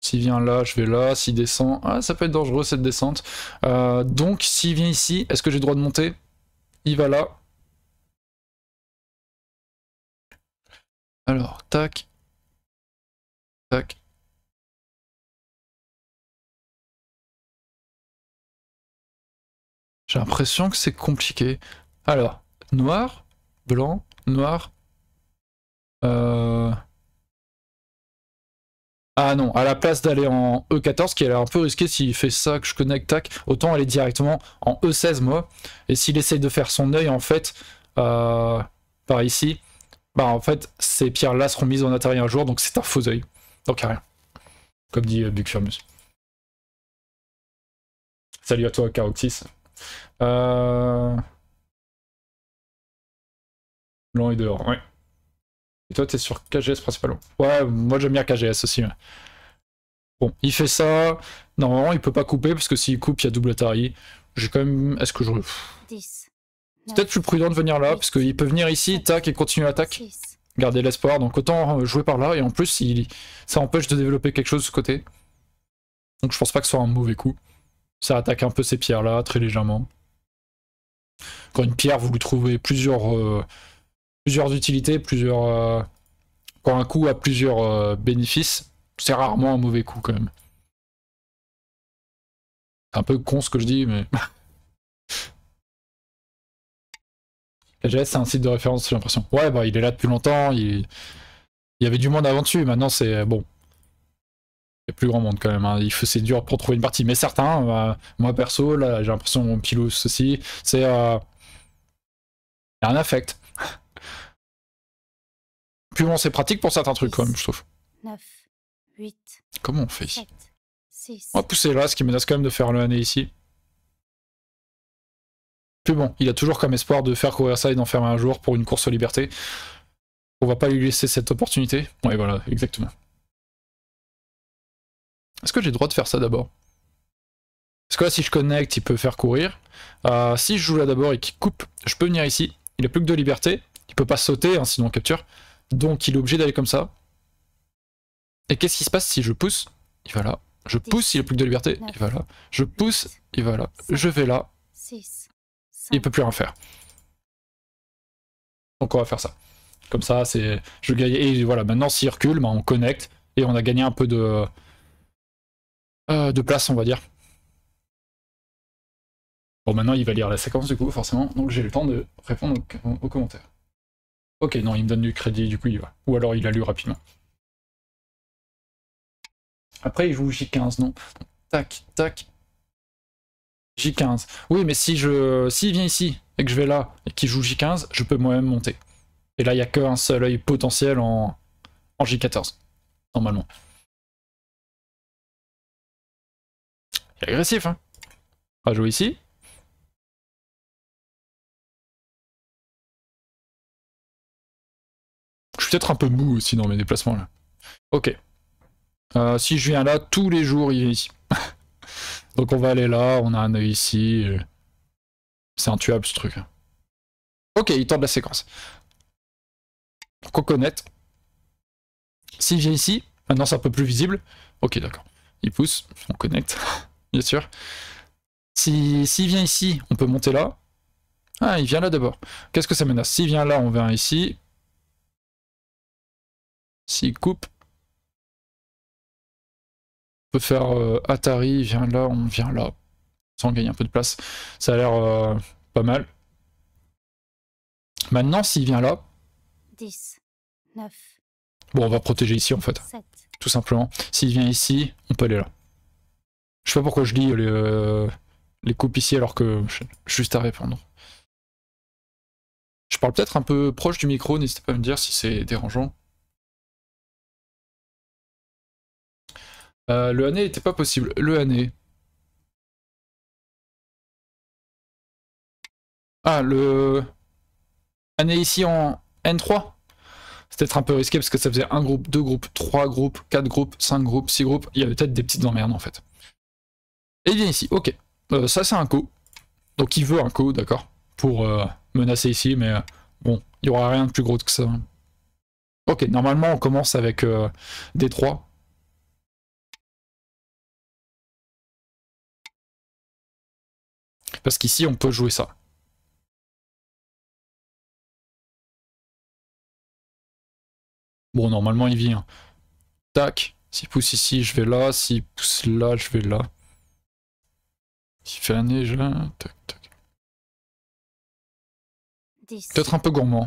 S'il vient là, je vais là. S'il descend... Ah, ça peut être dangereux, cette descente. Euh, donc, s'il vient ici, est-ce que j'ai le droit de monter Il va là. Alors, tac. Tac. J'ai l'impression que c'est compliqué. Alors, noir, blanc, noir. Euh... Ah non, à la place d'aller en E14, qui est un peu risqué s'il fait ça, que je connecte, tac, autant aller directement en E16, moi. Et s'il essaye de faire son œil, en fait, euh, par ici, bah en fait, ces pierres-là seront mises en intérieur un jour, donc c'est un faux œil. Donc rien. Comme dit euh, Bucfirmus. Salut à toi, Caroxys. Euh et dehors, ouais. Et toi, t'es sur KGS principalement. Ouais, moi j'aime bien KGS aussi. Bon, il fait ça. Normalement, il peut pas couper parce que s'il coupe, il y a double Atari. J'ai quand même. Est-ce que je. C'est peut-être plus prudent de venir là parce qu'il peut venir ici, tac, et continuer l'attaque. Garder l'espoir. Donc autant euh, jouer par là et en plus, il... ça empêche de développer quelque chose de ce côté. Donc je pense pas que ce soit un mauvais coup. Ça attaque un peu ces pierres là, très légèrement. Quand une pierre, vous lui trouvez plusieurs. Euh, plusieurs utilités, plusieurs. Euh, quand un coup à plusieurs euh, bénéfices, c'est rarement un mauvais coup quand même. C'est un peu con ce que je dis, mais. TGS, c'est un site de référence, j'ai l'impression. Ouais, bah il est là depuis longtemps, il, y avait du monde avant dessus, maintenant c'est bon. Il y a plus grand monde quand même, hein. il faut c'est dur pour trouver une partie. Mais certains, euh, moi perso, là j'ai l'impression pilou aussi, c'est. un affect. Puis bon, c'est pratique pour certains trucs quand même, je trouve. Comment on fait 7, On va pousser là, ce qui menace quand même de faire le année ici. Puis bon, il a toujours comme espoir de faire courir ça et d'en faire un jour pour une course aux libertés. On va pas lui laisser cette opportunité. Ouais, voilà, exactement. Est-ce que j'ai le droit de faire ça d'abord Est-ce que si je connecte, il peut faire courir. Euh, si je joue là d'abord et qu'il coupe, je peux venir ici. Il n'a plus que deux libertés. Il peut pas sauter, hein, sinon on capture. Donc il est obligé d'aller comme ça. Et qu'est-ce qui se passe si je pousse Il va là. Je pousse, il a plus de liberté. Il va là. Je pousse, il va là. Je vais là. Il peut plus rien faire. Donc on va faire ça. Comme ça, c'est. Je gagne. Et voilà, maintenant s'il recule, ben, on connecte. Et on a gagné un peu de. Euh, de place, on va dire. Bon, maintenant il va lire la séquence du coup, forcément. Donc j'ai le temps de répondre aux commentaires. Ok, non, il me donne du crédit, du coup il va. Ou alors il a lu rapidement. Après, il joue J15, non. Tac, tac. J15. Oui, mais si je, s'il il vient ici et que je vais là et qu'il joue J15, je peux moi-même monter. Et là, il n'y a qu'un seul œil potentiel en, en J14, normalement. il est agressif, hein. On va jouer ici. peut-être un peu mou aussi dans mes déplacements là. Ok. Euh, si je viens là, tous les jours il est ici. Donc on va aller là, on a un œil ici. C'est intuable ce truc. Ok, il tente la séquence. Donc on connecte. S'il vient ici, maintenant c'est un peu plus visible. Ok, d'accord. Il pousse, on connecte, bien sûr. S'il si, vient ici, on peut monter là. Ah, il vient là d'abord. Qu'est-ce que ça menace S'il vient là, on vient ici. S'il coupe, on peut faire euh, Atari, Atari, vient là, on vient là. Sans gagner un peu de place. Ça a l'air euh, pas mal. Maintenant, s'il vient là... 10, 9. Bon, on va protéger ici en fait. tout simplement. S'il vient ici, on peut aller là. Je sais pas pourquoi je lis euh, les, les coupes ici alors que juste à répondre. Je parle peut-être un peu proche du micro, n'hésitez pas à me dire si c'est dérangeant. Euh, le année n'était pas possible. Le année. Ah, le... Année ici en N3 C'est être un peu risqué parce que ça faisait un groupe, deux groupes, trois groupes, quatre groupes, cinq groupes, six groupes. Il y avait peut-être des petites emmerdes en fait. Et il vient ici, ok. Euh, ça c'est un coup. Donc il veut un coup, d'accord Pour euh, menacer ici, mais bon, il n'y aura rien de plus gros que ça. Ok, normalement on commence avec D3. Parce qu'ici, on peut jouer ça. Bon, normalement, il vient. Tac. S'il pousse ici, je vais là. S'il pousse là, je vais là. S'il fait un neige, là. Tac, tac. Peut-être un peu gourmand.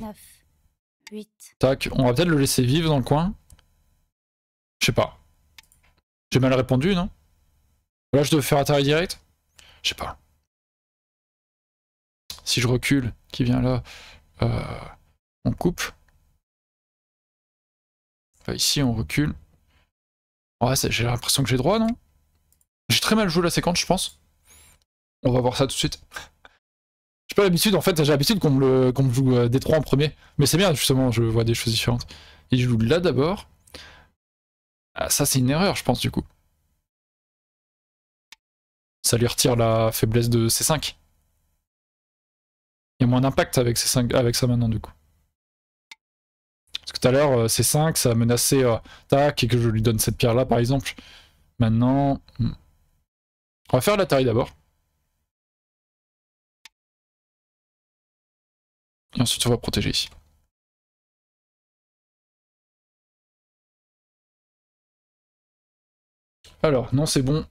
tac. On va peut-être le laisser vivre dans le coin. Je sais pas. J'ai mal répondu, non Là, je dois faire attaquer direct Je sais pas si je recule, qui vient là, euh, on coupe. ici, on recule. Ouais, j'ai l'impression que j'ai droit, non J'ai très mal joué la séquence, je pense. On va voir ça tout de suite. J'ai pas l'habitude, en fait, j'ai l'habitude qu'on me, joue euh, des trois en premier. Mais c'est bien, justement, je vois des choses différentes. Il joue là d'abord. Ah, ça, c'est une erreur, je pense, du coup. Ça lui retire la faiblesse de C5. Il y a moins d'impact avec, avec ça maintenant, du coup. Parce que tout à l'heure, euh, c'est 5, ça a menacé euh, tac, et que je lui donne cette pierre-là, par exemple. Maintenant... Hmm. On va faire la taille d'abord. Et ensuite, on va protéger ici. Alors, non, c'est bon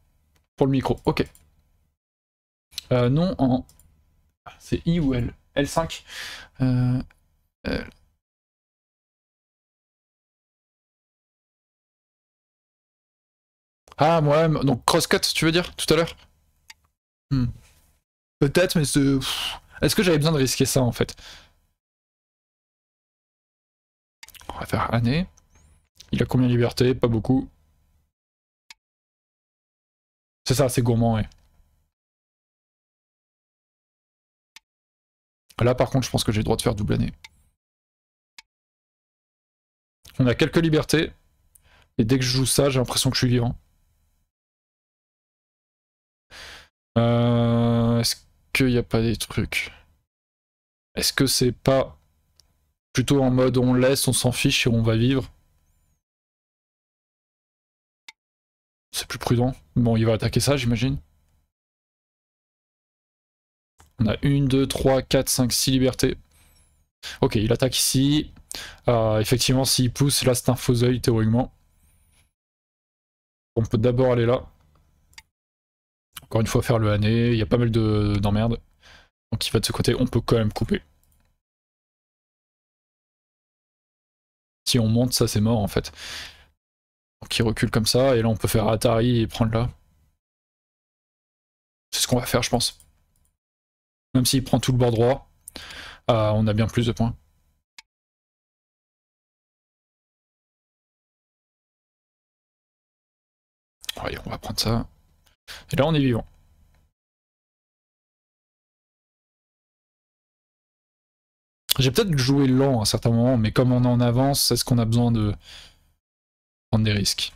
pour le micro. Ok. Euh, non, en c'est I ou L L5. Euh, ah, moi Donc, crosscut, tu veux dire, tout à l'heure hmm. Peut-être, mais c'est. Est-ce que j'avais besoin de risquer ça en fait On va faire année. Il a combien de liberté Pas beaucoup. C'est ça, c'est gourmand, ouais. Là, par contre, je pense que j'ai le droit de faire double année. On a quelques libertés. Et dès que je joue ça, j'ai l'impression que je suis vivant. Euh, est-ce qu'il n'y a pas des trucs Est-ce que c'est pas plutôt en mode on laisse, on s'en fiche et on va vivre C'est plus prudent. Bon, il va attaquer ça, j'imagine. On a 1, 2, 3, 4, 5, 6 libertés. Ok, il attaque ici. Euh, effectivement, s'il pousse, là c'est un faux œil théoriquement. On peut d'abord aller là. Encore une fois, faire le hanné. Il y a pas mal d'emmerdes. Donc il va de ce côté, on peut quand même couper. Si on monte, ça c'est mort en fait. Donc il recule comme ça, et là on peut faire Atari et prendre là. C'est ce qu'on va faire, je pense même s'il prend tout le bord droit, euh, on a bien plus de points. Allez, on va prendre ça. Et là, on est vivant. J'ai peut-être joué lent à un certain moment, mais comme on est en avance, est-ce qu'on a besoin de prendre des risques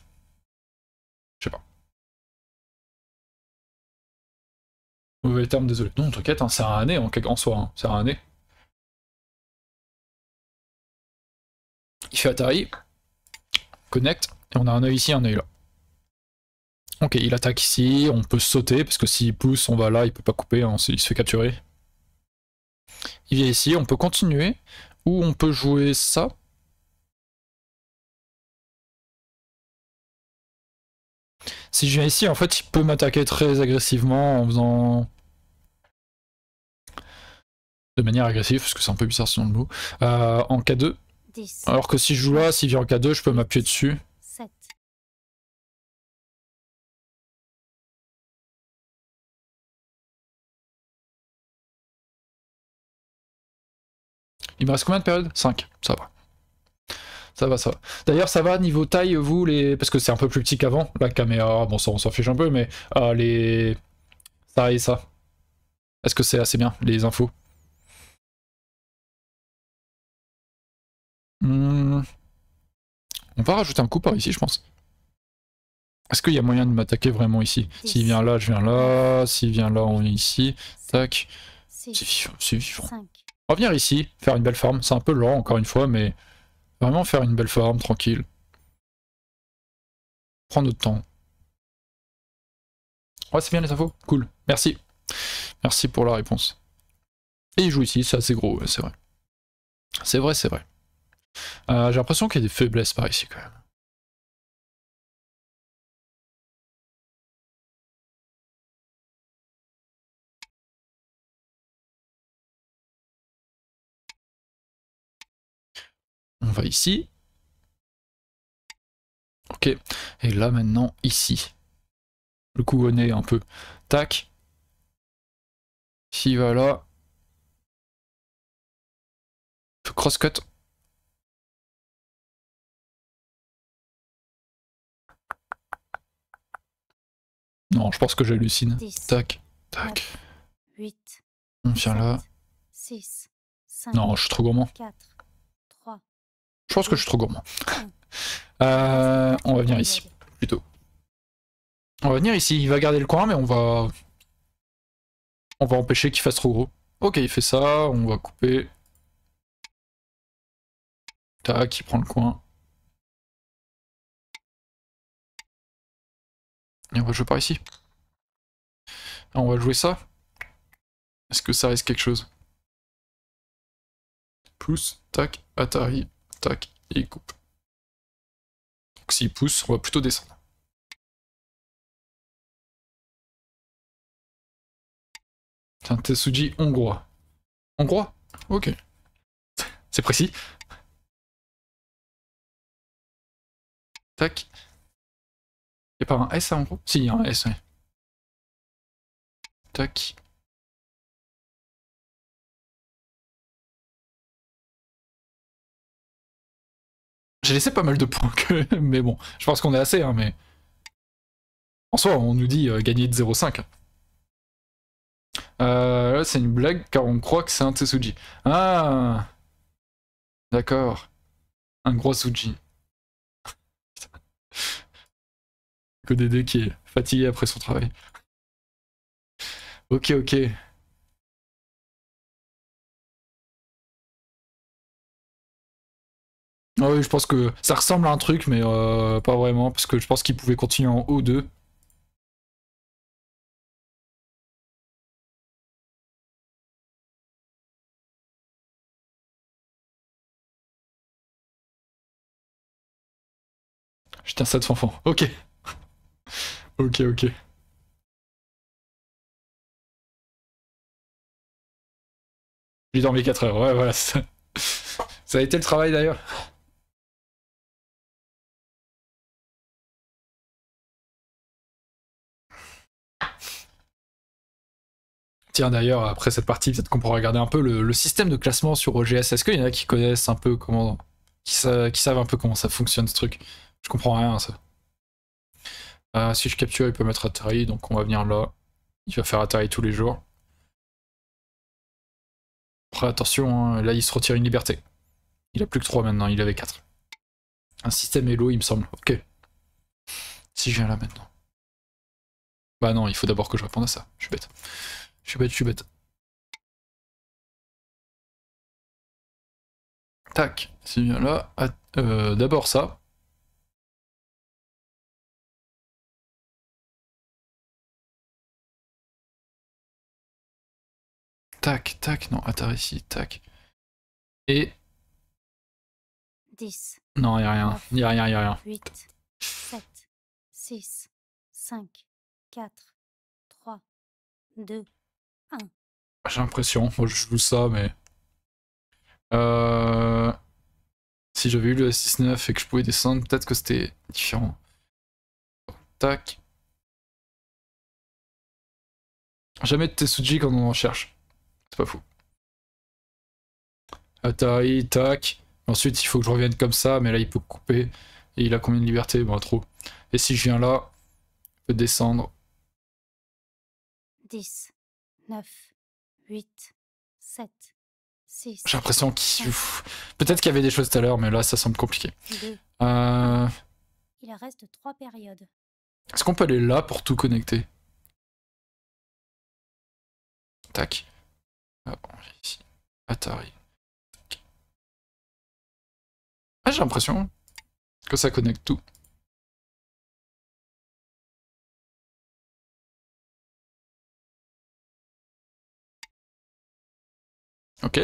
Mauvais terme, désolé. Non, t'inquiète, hein, c'est ça un année en, soi, hein, c'est un année. Il fait Atari, connect, et on a un œil ici, un œil là. Ok, il attaque ici, on peut sauter, parce que s'il pousse, on va là, il peut pas couper, hein, il se fait capturer. Il vient ici, on peut continuer, ou on peut jouer ça, Si je viens ici, en fait, il peut m'attaquer très agressivement en faisant... De manière agressive, parce que c'est un peu bizarre sinon le mot. Euh, en K2. Alors que si je joue là, s'il vient en K2, je peux m'appuyer dessus. Il me reste combien de périodes 5, ça va. Ça va, ça va. D'ailleurs, ça va niveau taille, vous, les... parce que c'est un peu plus petit qu'avant, la caméra, bon, ça on s'en fiche un peu, mais euh, les. Ça et ça. Est-ce que c'est assez bien, les infos hmm. On va rajouter un coup par ici, je pense. Est-ce qu'il y a moyen de m'attaquer vraiment ici S'il vient là, je viens là. S'il vient là, on est ici. Tac. C'est vivant, c'est vivant. On va venir ici, faire une belle forme. C'est un peu lent, encore une fois, mais... Vraiment faire une belle forme tranquille. Prendre notre temps. Ouais, c'est bien les infos Cool. Merci. Merci pour la réponse. Et il joue ici, c'est assez gros, c'est vrai. C'est vrai, c'est vrai. Euh, j'ai l'impression qu'il y a des faiblesses par ici quand même. on va ici. Ok, et là maintenant ici. Le coup on est un peu. Tac. S'il va là. Crosscut. Non, je pense que j'hallucine. Tac, tac. 8. On vient là. 6. 5, non, je suis trop gourmand. 4. Je pense que je suis trop gourmand. Euh, on va venir ici, plutôt. On va venir ici, il va garder le coin, mais on va... On va empêcher qu'il fasse trop gros. Ok, il fait ça, on va couper. Tac, il prend le coin. Et on va jouer par ici. Ah, on va jouer ça. Est-ce que ça reste quelque chose Plus, tac, Atari. Tac, et il coupe. Donc s'il pousse, on va plutôt descendre. C'est un hongrois. Hongrois Ok. C'est précis. Tac. Il a pas un S en gros Si, il y a un S, ouais. Tac. J'ai laissé pas mal de points, mais bon, je pense qu'on est assez, hein, mais... En soi, on nous dit euh, gagner de 0,5. Euh, c'est une blague, car on croit que c'est un Tsuji. Ah D'accord. Un gros suji. que Dédé qui est fatigué après son travail. Ok, ok. Ah oui, je pense que ça ressemble à un truc, mais euh, pas vraiment, parce que je pense qu'il pouvait continuer en O2. tiens ça de fanfan. Ok. ok, ok. J'ai dormi 4 heures, ouais, voilà. ça a été le travail d'ailleurs. Tiens d'ailleurs, après cette partie, peut-être qu'on pourra regarder un peu le, système de classement sur OGS. Est-ce qu'il y en a qui connaissent un peu comment, qui, savent un peu comment ça fonctionne ce truc Je comprends rien à ça. Euh, si je capture, il peut mettre Atari, donc on va venir là. Il va faire Atari tous les jours. Après, attention, hein, là il se retire une liberté. Il a plus que 3 maintenant, il avait 4. Un système Hello, il me semble. Ok. Si je viens là maintenant. Bah non, il faut d'abord que je réponde à ça, je suis bête. Je suis bête, je suis bête. Tac, c'est bien là. Ah, euh, D'abord ça. Tac, tac, non, attends ici, tac. Et... 10. Non, y a rien, y a rien, y a rien. 8, 7, 6, 5, 4, 3, 2, j'ai l'impression, moi je joue ça, mais. Euh, si j'avais eu le s 9 et que je pouvais descendre, peut-être que c'était différent. Tac. Jamais de Tesuji quand on en cherche. C'est pas fou. Atari, tac. Ensuite, il faut que je revienne comme ça, mais là, il peut couper. Et il a combien de liberté Bon, bah, trop. Et si je viens là, je peux descendre. 10. 9, 8, 7, 6. J'ai l'impression qu'il. Peut-être qu'il y avait des choses tout à l'heure, mais là, ça semble compliqué. Euh. Il reste 3 périodes. Est-ce qu'on peut aller là pour tout connecter Tac. Ah bon, ici. Atari. Ah, j'ai l'impression que ça connecte tout. Ok.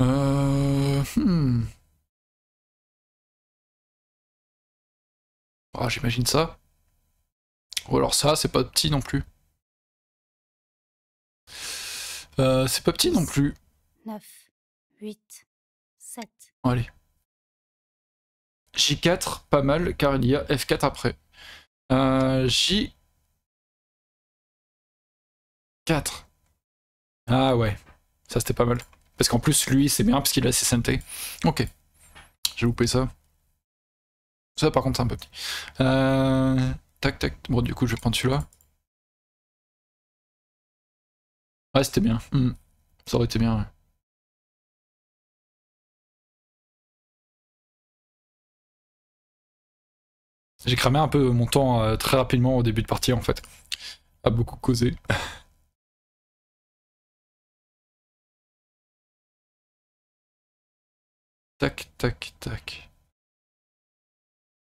Euh... Hmm. Oh, J'imagine ça. Ou alors ça, c'est pas petit non plus. Euh, c'est pas petit non plus. 9, 8, 7. Allez. J4, pas mal, car il y a F4 après. Euh, J... 4. Ah ouais, ça c'était pas mal. Parce qu'en plus, lui, c'est bien parce qu'il a ses synthés. Ok. J'ai loupé ça. Ça, par contre, c'est un peu petit. Euh, tac, tac. Bon, du coup, je vais prendre celui-là. Ouais, c'était bien. Hmm. Ça aurait été bien, J'ai cramé un peu mon temps euh, très rapidement au début de partie, en fait. A beaucoup causé. Tac, tac, tac.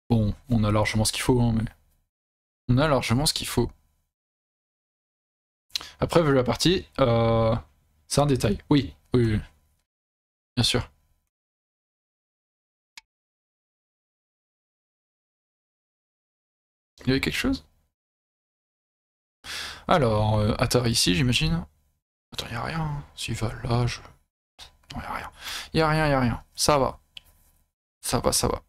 Bon, on a largement ce qu'il faut, hein, mais... On a largement ce qu'il faut. Après, vu la partie, euh, c'est un détail. Oui, oui, Bien sûr. Il y avait quelque chose Alors, euh, ici, j'imagine. Attends, il a rien. S'il va là, je... Il y'a a rien. Il a rien, il a rien. Ça va. Ça va, ça va.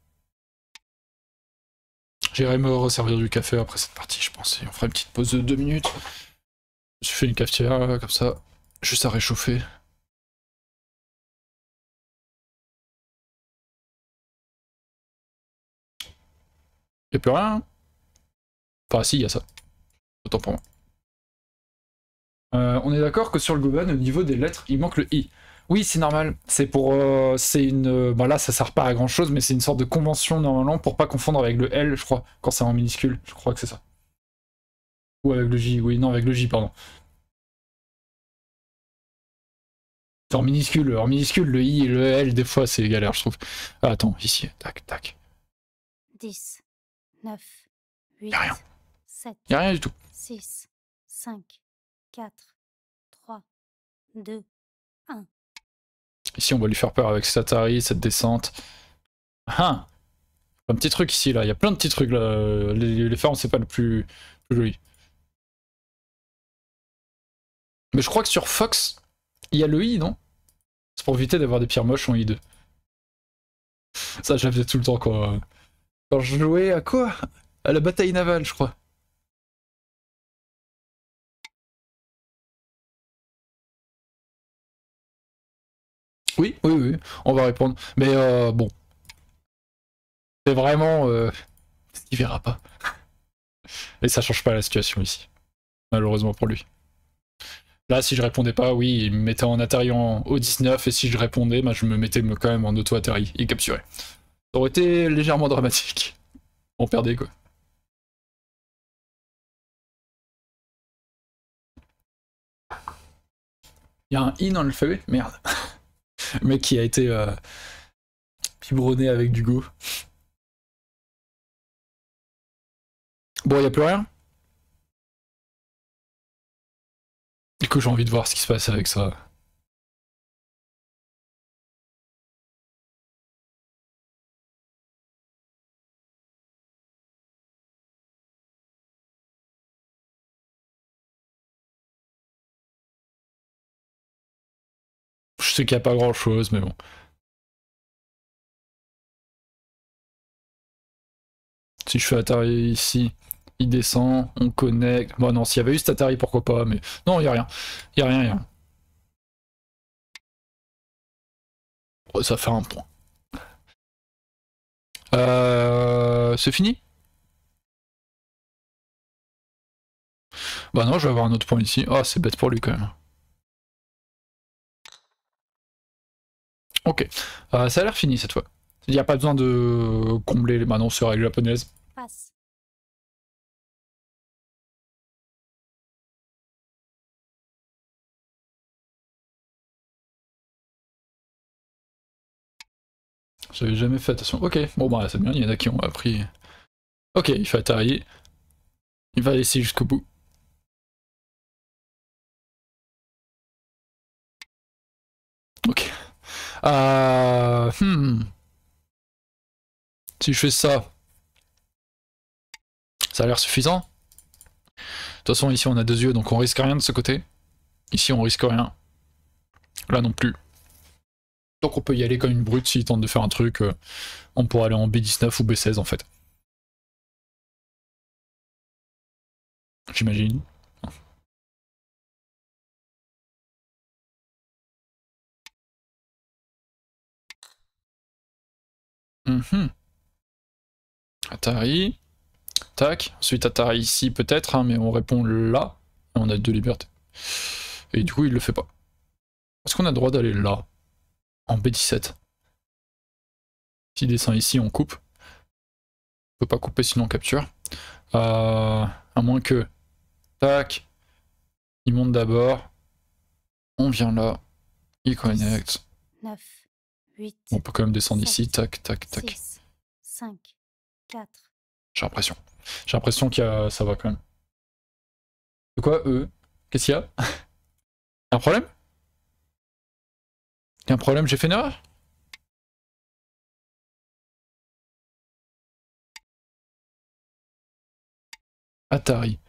J'irai me resservir du café après cette partie, je pense. Et on fera une petite pause de deux minutes. Je fais une cafetière, euh, comme ça, juste à réchauffer. Y'a plus rien. Hein. Enfin, si, il y a ça. Autant pour moi. Euh, on est d'accord que sur le Goban, au niveau des lettres, il manque le I. Oui, c'est normal. C'est pour, euh, c'est une, euh, bah là, ça sert pas à grand chose, mais c'est une sorte de convention normalement pour pas confondre avec le L, je crois, quand c'est en minuscule. Je crois que c'est ça. Ou avec le J. Oui, non, avec le J, pardon. En minuscule, en minuscule, le I et le L, des fois, c'est galère, je trouve. Ah, attends, ici, tac, tac. 10, 9, 8, a rien. 7, Y'a rien du tout. 6, 5, 4, 3, 2, Ici, on va lui faire peur avec cette cette descente. Ah, un petit truc ici, là. Il y a plein de petits trucs, là. les on c'est pas le plus, joli. Mais je crois que sur Fox, il y a le i, non C'est pour éviter d'avoir des pierres moches en i2. Ça, je tout le temps, quoi. Quand je jouais à quoi À la bataille navale, je crois. Oui, oui, oui, on va répondre. Mais euh, bon, c'est vraiment euh, Il verra pas. Et ça change pas la situation ici, malheureusement pour lui. Là, si je répondais pas, oui, il me mettait en Atari en au 19 et si je répondais, bah, je me mettais quand même en auto Atari, il capturait. Ça aurait été légèrement dramatique. On perdait quoi. Il y a un in en feu. Merde. mec qui a été euh, avec du goût. Bon, y a plus rien Du coup, j'ai envie de voir ce qui se passe avec ça. sais qu'il n'y a pas grand chose, mais bon. Si je fais Atari ici, il descend, on connecte. Bon, non, s'il y avait eu cet Atari, pourquoi pas, mais non, il n'y a rien. Il n'y a rien, rien. Oh, ça fait un point. Euh, c'est fini Bah non, je vais avoir un autre point ici. Ah, c'est bête pour lui quand même. Ok. Euh, ça a l'air fini cette fois. Il n'y a pas besoin de combler les manons sur les japonaises. Passe. J'avais jamais fait attention. Ok, bon bah c'est bien, il y en a qui ont appris. Ok, il faut Atari. Il va laisser jusqu'au bout. Ah hmm. Si je fais ça, ça a l'air suffisant. De toute façon, ici on a deux yeux, donc on risque rien de ce côté. Ici on risque rien. Là non plus. Donc on peut y aller comme une brute s'il tente de faire un truc. Euh, on pourrait aller en B19 ou B16 en fait. J'imagine. Mhm. Atari. Tac. Ensuite Atari ici peut-être, hein, mais on répond là. Et on a deux libertés. Et du coup, il le fait pas. Est-ce qu'on a le droit d'aller là En B17. Si descend ici, on coupe. On peut pas couper sinon on capture. Euh, à moins que... Tac. Il monte d'abord. On vient là. Il connecte. On peut quand même descendre ici. Tac, tac, tac. 5, 4. J'ai l'impression. J'ai l'impression qu'il y a... ça va quand même. De quoi, eux Qu'est-ce qu'il y a Un problème un problème, j'ai fait une erreur Atari.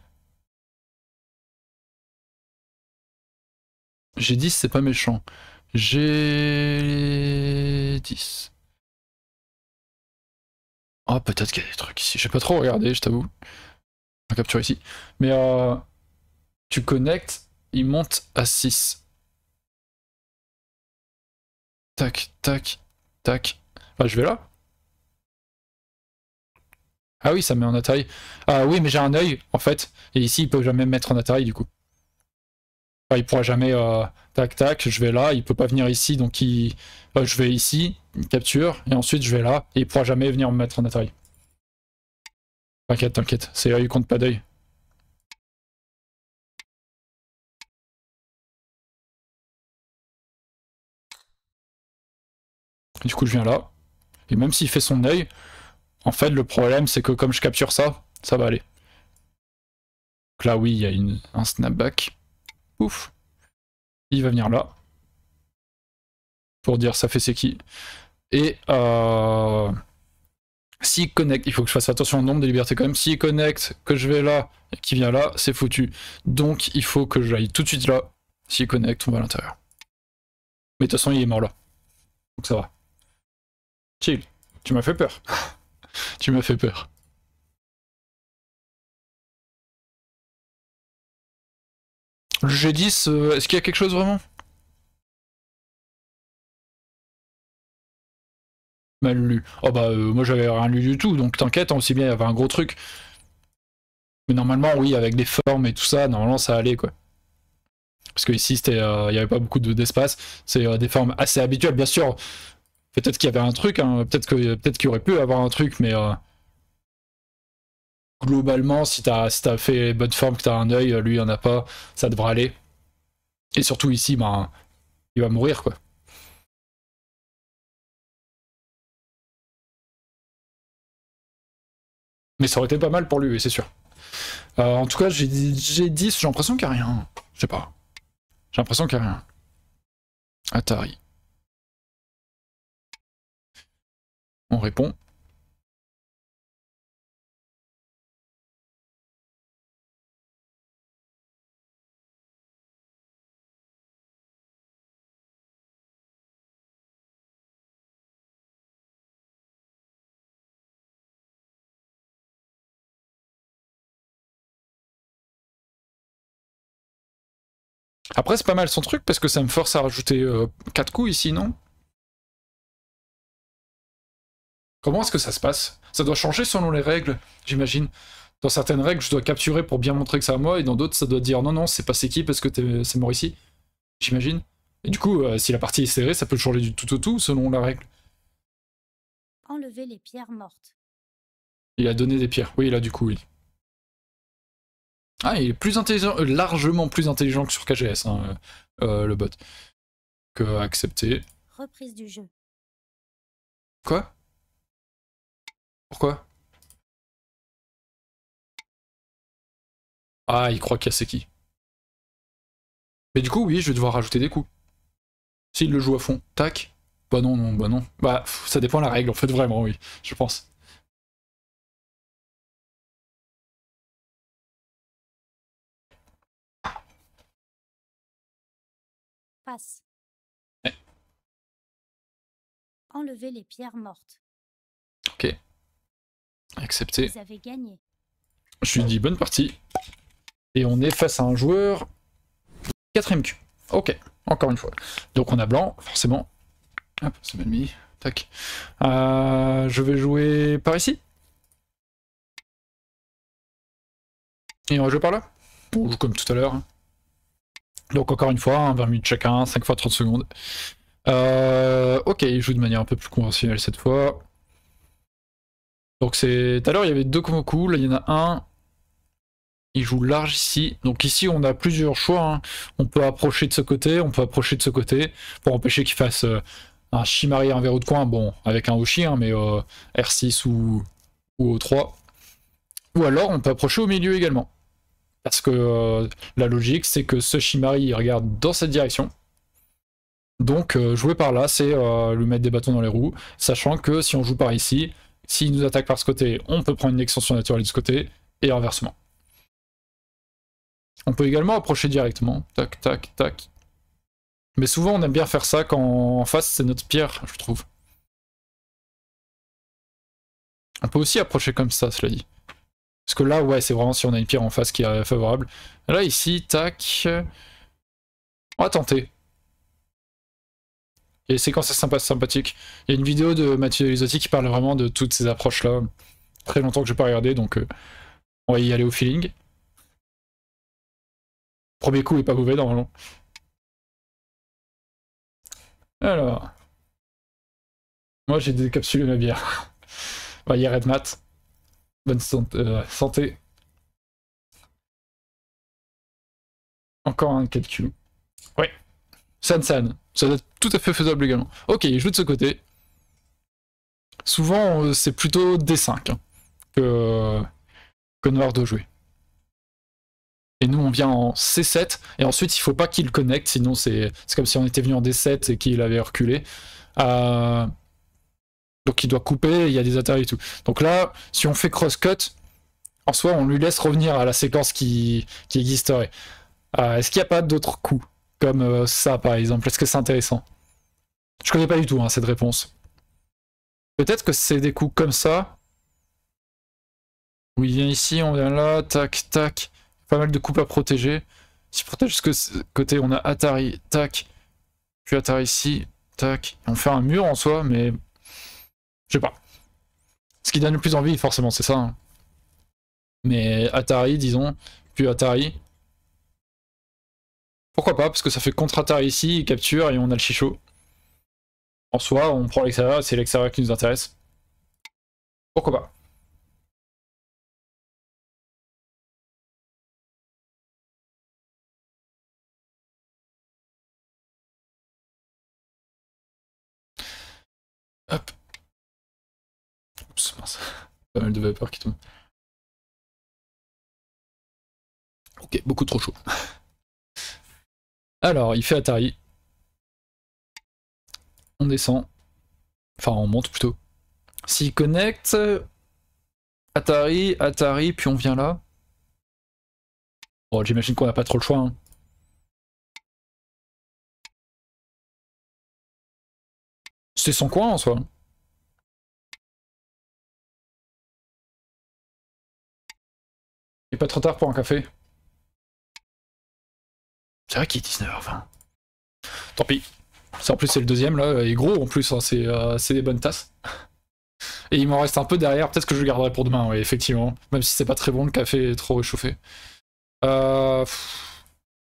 J'ai dit c'est pas méchant. J'ai 10. Oh, peut-être qu'il y a des trucs ici. Je sais pas trop regardez, je t'avoue. On capture ici. Mais euh, tu connectes, il monte à 6. Tac, tac, tac. Ah, je vais là Ah oui, ça met en attaille. Ah oui, mais j'ai un œil, en fait. Et ici, il peut jamais mettre en attaille, du coup. Il il pourra jamais. Euh, tac, tac, je vais là, il peut pas venir ici, donc il, euh, je vais ici, capture, et ensuite je vais là, et il pourra jamais venir me mettre en attaque. T'inquiète, t'inquiète, c'est là, il compte pas d'œil. Du coup, je viens là. Et même s'il fait son œil, en fait, le problème, c'est que comme je capture ça, ça va aller. Donc là, oui, il y a un snapback. Ouf, Il va venir là. Pour dire ça fait c'est qui. Et euh, s'il connecte, il faut que je fasse attention au nombre de libertés quand même. S'il connecte, que je vais là et qu'il vient là, c'est foutu. Donc il faut que j'aille tout de suite là. S'il connecte, on va à l'intérieur. Mais de toute façon, il est mort là. Donc ça va. Chill. Tu m'as fait peur. tu m'as fait peur. Le G10, euh, est-ce qu'il y a quelque chose vraiment Mal lu. Oh bah euh, moi j'avais rien lu du tout, donc t'inquiète, hein, aussi bien il y avait un gros truc. Mais normalement oui, avec des formes et tout ça, normalement ça allait quoi. Parce que ici euh, il n'y avait pas beaucoup d'espace, c'est des formes assez habituelles, bien sûr. Peut-être qu'il y avait un truc, hein, peut-être qu'il peut qu y aurait pu avoir un truc, mais globalement, si t'as si as fait bonne forme, que t'as un œil, lui, il en a pas, ça devrait aller. Et surtout ici, ben, il va mourir, quoi. Mais ça aurait été pas mal pour lui, c'est sûr. Euh, en tout cas, j'ai 10, j'ai l'impression qu'il n'y a rien. Je sais pas. J'ai l'impression qu'il n'y a rien. Atari. On répond. Après, c'est pas mal son truc parce que ça me force à rajouter 4 euh, coups ici, non Comment est-ce que ça se passe Ça doit changer selon les règles, j'imagine. Dans certaines règles, je dois capturer pour bien montrer que c'est à moi, et dans d'autres, ça doit dire non, non, c'est pas c'est qui parce que c'est mort ici, j'imagine. Et du coup, euh, si la partie est serrée, ça peut changer du tout au tout, tout selon la règle. Enlever les pierres mortes. Il a donné des pierres, oui, là du coup, oui. Ah, il est plus intelligent, euh, largement plus intelligent que sur KGS, hein, euh, euh, le bot. Que accepter. Reprise du jeu. Quoi Pourquoi Ah, il croit qu'il y a qui Mais du coup, oui, je vais devoir rajouter des coups. S'il le joue à fond, tac. Bah non, non, bah non. Bah, ça dépend de la règle, en fait, vraiment, oui, je pense. enlever les pierres mortes. Ok. Accepté. Vous avez gagné. Je lui dis bonne partie. Et on est face à un joueur 4ème Q. Ok, encore une fois. Donc on a blanc, forcément. Hop, c'est mal mis. Tac. Euh, je vais jouer par ici. Et on va jouer par là. on joue comme tout à l'heure. Hein. Donc encore une fois, 20 hein, minutes chacun, 5 fois 30 secondes. Euh, ok, il joue de manière un peu plus conventionnelle cette fois. Donc c'est... Tout à l'heure, il y avait deux Komoku, là il y en a un. Il joue large ici. Donc ici, on a plusieurs choix. Hein. On peut approcher de ce côté, on peut approcher de ce côté, pour empêcher qu'il fasse euh, un Shimari, un verrou de coin, bon, avec un Oshi, hein, mais euh, R6 ou, ou O3. Ou alors, on peut approcher au milieu également. Parce que euh, la logique, c'est que ce Shimari regarde dans cette direction. Donc euh, jouer par là, c'est euh, lui mettre des bâtons dans les roues, sachant que si on joue par ici, s'il nous attaque par ce côté, on peut prendre une extension naturelle de ce côté, et inversement. On peut également approcher directement, tac, tac, tac. Mais souvent on aime bien faire ça quand en face c'est notre pierre, je trouve. On peut aussi approcher comme ça, cela dit. Parce que là, ouais, c'est vraiment si on a une pierre en face qui est favorable. Là, ici, tac. On va tenter. Et c'est quand c'est sympa, sympathique. Il y a une vidéo de Mathieu isotti qui parle vraiment de toutes ces approches-là. Très longtemps que je n'ai pas regardé, donc euh, on va y aller au feeling. Premier coup est pas mauvais normalement. Alors. Moi j'ai décapsulé ma bière. Il va y arrêter mat. Bonne euh, santé. Encore un calcul. Ouais. San San. Ça doit être tout à fait faisable également. Ok, je joue de ce côté. Souvent, euh, c'est plutôt D5 hein, que, euh, que Noir doit jouer. Et nous, on vient en C7. Et ensuite, il faut pas qu'il connecte, sinon c'est comme si on était venu en D7 et qu'il avait reculé donc il doit couper, il y a des atari et tout. Donc là, si on fait cross-cut, en soi, on lui laisse revenir à la séquence qui, existerait. Euh, est-ce qu'il n'y a pas d'autres coups comme euh, ça, par exemple Est-ce que c'est intéressant Je connais pas du tout hein, cette réponse. Peut-être que c'est des coups comme ça. Où il vient ici, on vient là, tac, tac. Pas mal de coups à protéger. Si je protège ce côté, on a Atari, tac. Puis Atari ici, tac. On fait un mur en soi, mais je sais pas. Ce qui donne le plus envie, forcément, c'est ça. Hein. Mais Atari, disons, Plus Atari. Pourquoi pas, parce que ça fait contre Atari ici, capture et on a le chichot. En soi, on prend l'extérieur, c'est l'extérieur qui nous intéresse. Pourquoi pas de vapeur qui tombe. Ok, beaucoup trop chaud. Alors, il fait Atari. On descend. Enfin, on monte plutôt. S'il connecte... Atari, Atari, puis on vient là. Bon, j'imagine qu'on n'a pas trop le choix. Hein. C'est son coin en soi. pas trop tard pour un café. C'est vrai qu'il est 19h20. Tant pis. Ça, en plus, c'est le deuxième là, il est gros en plus, hein. euh, c'est des bonnes tasses. Et il m'en reste un peu derrière, peut-être que je le garderai pour demain, oui, effectivement. Même si c'est pas très bon, le café est trop réchauffé. Euh,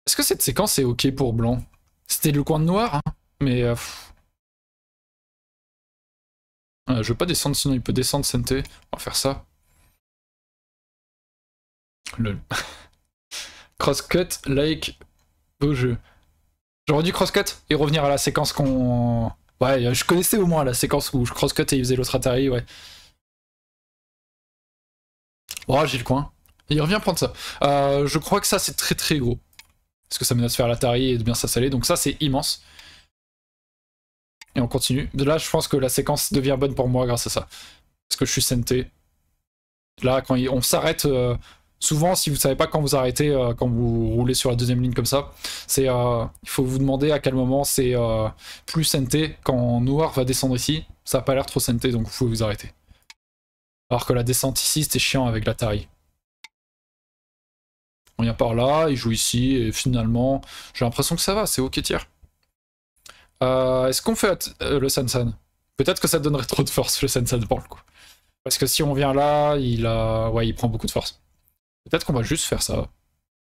Est-ce que cette séquence est ok pour blanc C'était le coin de noir, hein, mais... Euh, je veux pas descendre, sinon il peut descendre Sente. On va faire ça. Lol. crosscut like beau jeu. J'aurais dû crosscut et revenir à la séquence qu'on. Ouais, je connaissais au moins la séquence où je crosscut et il faisait l'autre Atari, ouais. Oh, j'ai le coin. Il revient prendre ça. Euh, je crois que ça, c'est très très gros. Parce que ça menace de faire l'Atari et de bien s'assaler. Donc ça, c'est immense. Et on continue. De là, je pense que la séquence devient bonne pour moi grâce à ça. Parce que je suis senté. Là, quand on s'arrête, euh, souvent, si vous ne savez pas quand vous arrêtez, euh, quand vous roulez sur la deuxième ligne comme ça, c'est euh, il faut vous demander à quel moment c'est euh, plus santé quand noir va descendre ici. Ça n'a pas l'air trop santé donc vous pouvez vous arrêter. Alors que la descente ici, c'était chiant avec la taille. On vient par là, il joue ici, et finalement, j'ai l'impression que ça va, c'est ok tir. Est-ce qu'on fait le Sansan Peut-être que ça donnerait trop de force, le Sansan, pour le coup. Parce que si on vient là, il, a... ouais, il prend beaucoup de force. Peut-être qu'on va juste faire ça.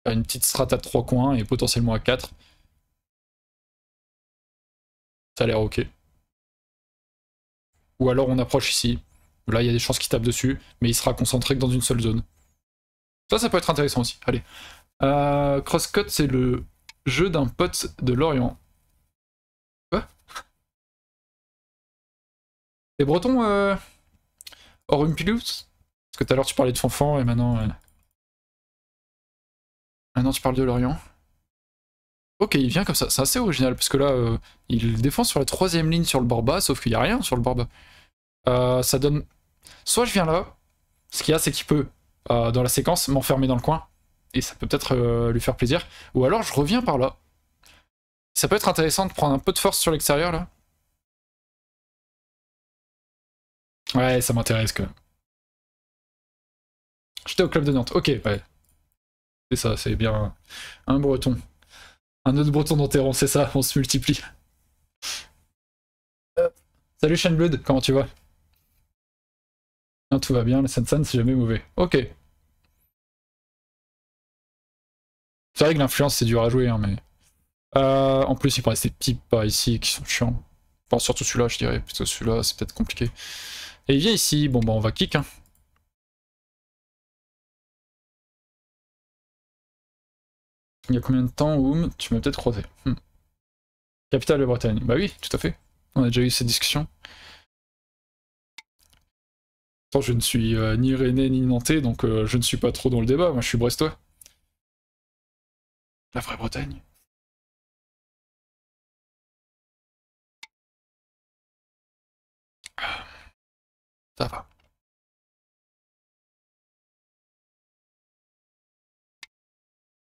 une petite strat à 3 coins et potentiellement à 4. Ça a l'air ok. Ou alors on approche ici. Là, il y a des chances qu'il tape dessus, mais il sera concentré que dans une seule zone. Ça, ça peut être intéressant aussi. Allez. Euh, Crosscut, c'est le jeu d'un pote de Lorient. Quoi Les Bretons, euh... une Parce que tout à l'heure, tu parlais de Fanfan et maintenant... Euh, ah non, tu parles de Lorient. Ok, il vient comme ça. C'est assez original, parce que là, euh, il défend sur la troisième ligne sur le bord bas, sauf qu'il n'y a rien sur le bord bas. Euh, ça donne... Soit je viens là, ce qu'il y a, c'est qu'il peut, euh, dans la séquence, m'enfermer dans le coin, et ça peut peut-être lui faire plaisir. Ou alors, je reviens par là. Ça peut être intéressant de prendre un peu de force sur l'extérieur, là. Ouais, ça m'intéresse, quand même. J'étais au club de Nantes. Ok, ouais. C'est ça, c'est bien un breton. Un autre breton dans c'est ça, on se multiplie. Salut Shenblood, comment tu vas Tout va bien, le Sensan c'est jamais mauvais. Ok. C'est vrai que l'influence c'est dur à jouer, hein, mais... Euh, en plus il paraît ces petits pas ici qui sont chiants. Enfin surtout celui-là je dirais, plutôt celui-là c'est peut-être compliqué. Et il vient ici, bon bah on va kick hein. Il y a combien de temps, Oum Tu m'as peut-être croisé. Hmm. Capitale de Bretagne. Bah oui, tout à fait. On a déjà eu cette discussion. Attends, je ne suis euh, ni René, ni nantais, donc euh, je ne suis pas trop dans le débat. Moi, je suis brestois. La vraie Bretagne. Ça va.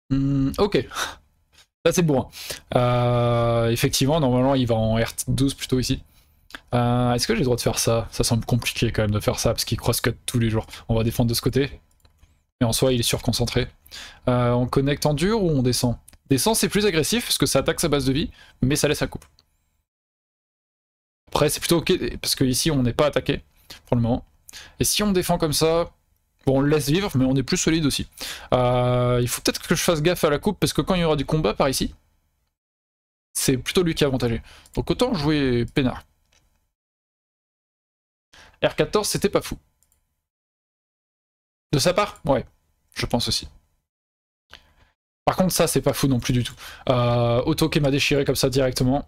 Hmm, ok. Ça c'est bon. Euh, effectivement, normalement il va en R12 plutôt ici. Euh, est-ce que j'ai le droit de faire ça Ça semble compliqué quand même de faire ça parce qu'il cross-cut tous les jours. On va défendre de ce côté. Mais en soi il est surconcentré. Euh, on connecte en dur ou on descend Descend c'est plus agressif parce que ça attaque sa base de vie, mais ça laisse sa coupe. Après c'est plutôt ok parce que ici on n'est pas attaqué pour le moment. Et si on défend comme ça, Bon, on le laisse vivre, mais on est plus solide aussi. Euh, il faut peut-être que je fasse gaffe à la coupe, parce que quand il y aura du combat par ici, c'est plutôt lui qui est avantagé. Donc autant jouer peinard. R14, c'était pas fou. De sa part Ouais, je pense aussi. Par contre, ça, c'est pas fou non plus du tout. Euh, Auto qui m'a déchiré comme ça directement.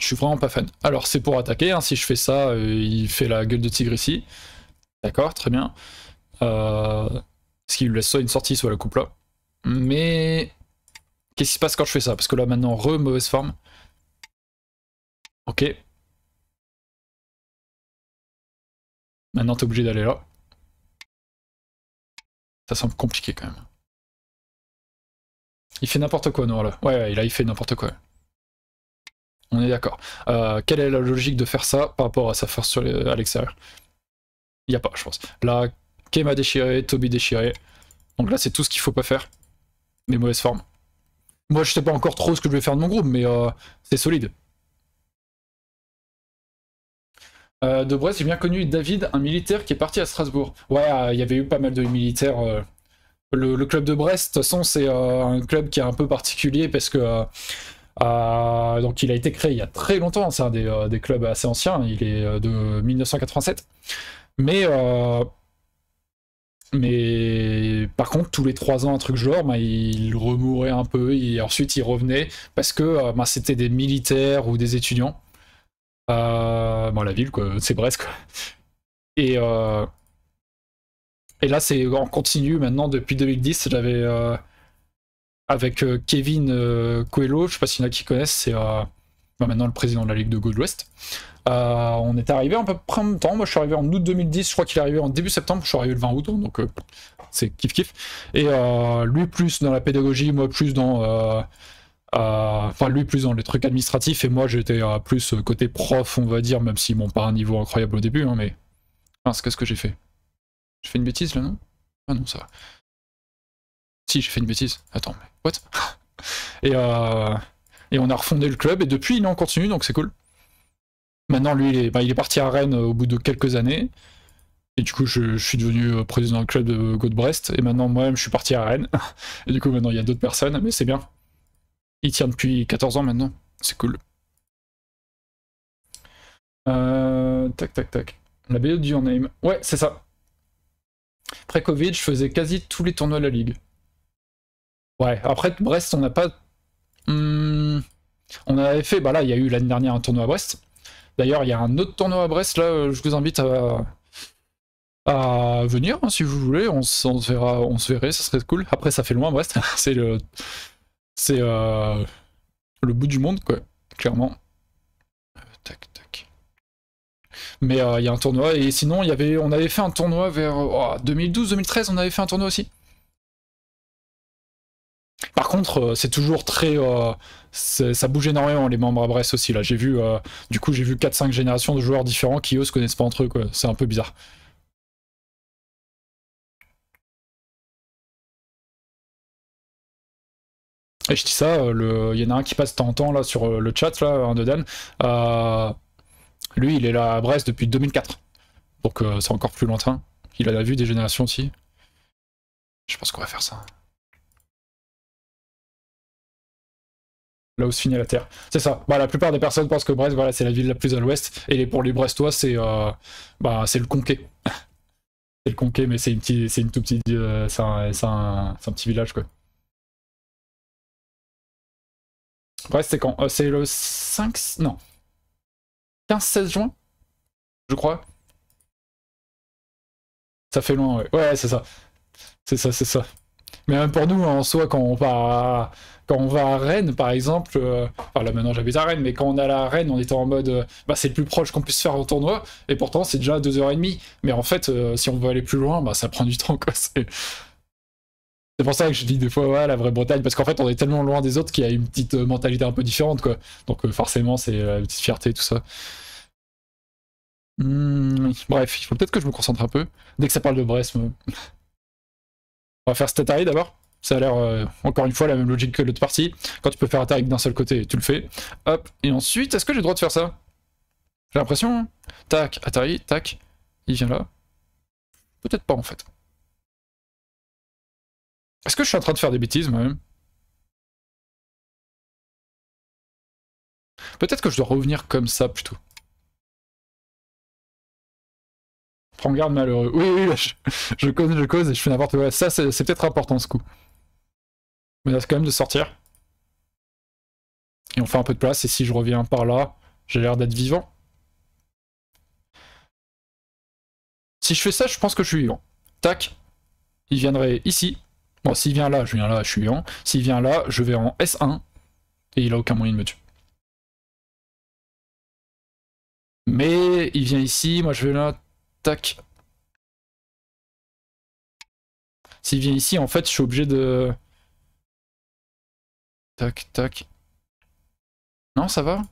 Je suis vraiment pas fan. Alors c'est pour attaquer, hein. si je fais ça, euh, il fait la gueule de tigre ici. D'accord, très bien. Euh, ce qui lui laisse soit une sortie, soit la coupe là. Mais qu'est-ce qui se passe quand je fais ça Parce que là maintenant, re mauvaise forme. Ok. Maintenant t'es obligé d'aller là. Ça semble compliqué quand même. Il fait n'importe quoi, Noir là. Ouais, ouais, là il fait n'importe quoi. On est d'accord. Euh, quelle est la logique de faire ça par rapport à sa force sur à l'extérieur Il n'y a pas, je pense. Là, Kema déchiré, Toby déchiré. Donc là, c'est tout ce qu'il faut pas faire. Les mauvaises formes. Moi, je sais pas encore trop ce que je vais faire de mon groupe, mais euh, c'est solide. Euh, de Brest, j'ai bien connu David, un militaire qui est parti à Strasbourg. Ouais, il y avait eu pas mal de militaires. Le, le, club de Brest, de toute façon, c'est un club qui est un peu particulier parce que euh, donc il a été créé il y a très longtemps, c'est un des, euh, clubs assez anciens, il est euh, de 1987. Mais, mais par contre, tous les trois ans, un truc genre, bah, il remourait un peu et ensuite il revenait parce que bah, c'était des militaires ou des étudiants. Bon, la ville, c'est Brest. Quoi. Et, et là, c'est en continu maintenant depuis 2010. J'avais avec euh, Kevin euh, Coelho. Je sais pas s'il y en a qui connaissent, c'est euh, bah, maintenant le président de la Ligue de Gold West. on est arrivé en peu près en même temps. Moi, je suis arrivé en août 2010. Je crois qu'il est arrivé en début septembre. Je suis arrivé le 20 août, hein, donc c'est kiff kiff. Et lui plus dans la pédagogie, moi plus dans, enfin lui plus dans les trucs administratifs et moi j'étais plus côté prof, on va dire, même si mon pas un niveau incroyable au début, hein, mais. Enfin, qu'est-ce que j'ai fait je fais une bêtise là, non Ah non, ça va. Si, j'ai fait une bêtise. Attends, mais what euh, et, on a refondé le club, et depuis, il en continue donc c'est cool. Maintenant, lui, il est, bah, il est, parti à Rennes euh, au bout de quelques années. Et du coup, je, suis devenu euh, président du club de Go Brest. Et maintenant, moi-même, je suis parti à Rennes. Et du coup, maintenant, il y a d'autres personnes, mais c'est bien. Il tient depuis 14 ans maintenant. C'est cool. tac, tac, tac. La BO du Your Name. Ouais, c'est ça. Après covid je faisais quasi tous les tournois de la Ligue. Ouais, après Brest, on n'a pas. Hmm, on avait fait, bah là, il y a eu l'année dernière un tournoi à Brest. D'ailleurs, il y a un autre tournoi à Brest, là, euh, je vous invite à, venir hein, si vous voulez. On, se verra, on se verrait, ça serait cool. Après, ça fait loin, Brest. c'est le. C'est euh, le bout du monde, quoi, clairement. Euh, tac, tac. Mais il y a un tournoi, et sinon, y avait, on avait fait un tournoi vers 2012-2013, on avait fait un tournoi aussi. Par contre, euh, c'est toujours très. Euh, ça bouge énormément les membres à Brest aussi. Là, j'ai vu. Euh, du coup, j'ai vu 4-5 générations de joueurs différents qui eux se connaissent pas entre eux. C'est un peu bizarre. Et je dis ça, il y en a un qui passe de temps en là, sur le chat, là, un de Dan. lui, il est là à Brest depuis 2004. Donc c'est encore plus lointain. Il a la vue des générations aussi. Je pense qu'on va faire ça. là où se finit la Terre. C'est ça. Bah, la plupart des personnes pensent que Brest, voilà, c'est la ville la plus à l'ouest. Et pour les Brestois, c'est euh, bah, c'est le Conquet. c'est le Conquet, mais c'est une, petite, une tout petite. Euh, c'est un, petit village, quoi. Brest, c'est quand euh, C'est le 5. Non. 15-16 juin, je crois. Ça fait loin, ouais. Ouais, c'est ça. C'est ça, c'est ça. Mais même pour nous, en soi, quand on va à, quand on va à Rennes, par exemple, euh, enfin là maintenant j'habite à Rennes, mais quand on est à Rennes, on était en mode euh, bah, c'est le plus proche qu'on puisse faire au tournoi, et pourtant c'est déjà 2h30. Mais en fait, euh, si on veut aller plus loin, bah, ça prend du temps. C'est... pour ça que je dis des fois la vraie Bretagne, parce qu'en fait on est tellement loin des autres qu'il y a une petite mentalité un peu différente, quoi. Donc forcément c'est la petite fierté, tout ça. Hmm, bref, il faut peut-être que je me concentre un peu. Dès que ça parle de Brest, va faire cet Atari d'abord. Ça a l'air, euh, encore une fois, la même logique que l'autre partie. Quand tu peux faire Atari d'un seul côté, tu le fais. Hop, et ensuite, est-ce que j'ai le droit de faire ça J'ai l'impression. Hein. Tac, Atari, tac, il vient là. Peut-être pas en fait. Est-ce que je suis en train de faire des bêtises moi-même Peut-être que je dois revenir comme ça plutôt. prends garde malheureux. Oui, oui, je, cause, je cause et je fais n'importe quoi. Ça, c'est peut-être important ce coup. On menace quand même de sortir. Et on fait un peu de place, et si je reviens par là, j'ai l'air d'être vivant. Si je fais ça, je pense que je suis vivant. Tac, il viendrait ici. Bon, s'il vient là, je viens là, je suis vivant. S'il vient là, je vais en S1, et il a aucun moyen de me tuer. Mais il vient ici, moi je vais là, Tac. S'il vient ici, en fait, je suis obligé de... Tac, tac. Non, ça va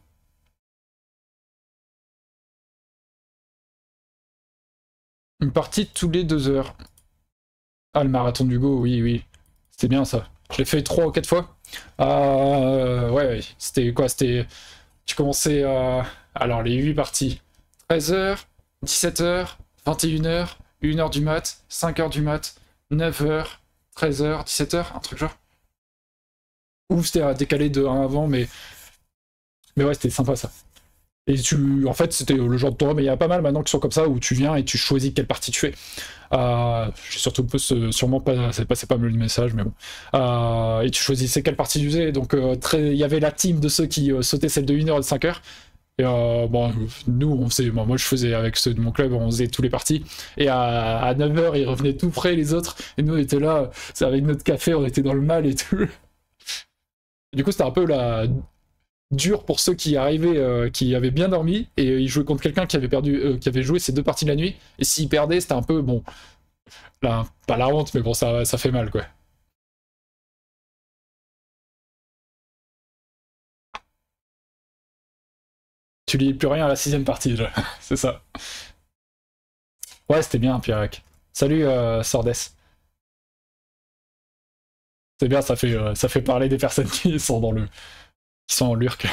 Une partie tous les deux heures. Ah, le marathon du Go, oui, oui. C'était bien ça. Je l'ai fait trois ou quatre fois. Ah, euh, ouais, c'était quoi C'était. Tu commençais à. Alors, les huit parties. 13 heures, 17h, 21h, 1h du mat, 5h du mat, 9h, 13h, 17h, un truc genre. Ouf, c'était à décaler de 1 avant, mais. Mais ouais, c'était sympa ça. Et tu, en fait, c'était le genre de tournoi, mais il y a pas mal maintenant qui sont comme ça où tu viens et tu choisis quelle partie tu fais. Euh, j'ai surtout sûrement pas, c'est passait pas mal le message, mais bon. Euh, et tu choisissais quelle partie tu faisais. Donc, euh, il y avait la team de ceux qui sautaient celle de 1h et de 5h. Et euh, bon, nous, on faisait, moi je faisais avec ceux de mon club, on faisait tous les parties. Et à, 9h, ils revenaient tout frais, les autres. Et nous, on était là, avec notre café, on était dans le mal et tout. du coup, c'était un peu la dur pour ceux qui arrivaient, euh, qui avaient bien dormi, et ils jouaient contre quelqu'un qui avait perdu, euh, qui avait joué ces deux parties de la nuit. Et s'ils perdaient, c'était un peu, bon, là, pas la honte, mais bon, ça, ça fait mal, quoi. tu lis plus rien à la sixième partie, c'est ça. Ouais, c'était bien, Pirac. Salut, euh, Sordes. C'est bien, ça fait, euh, ça fait parler des personnes qui sont dans le. qui sont en lurk.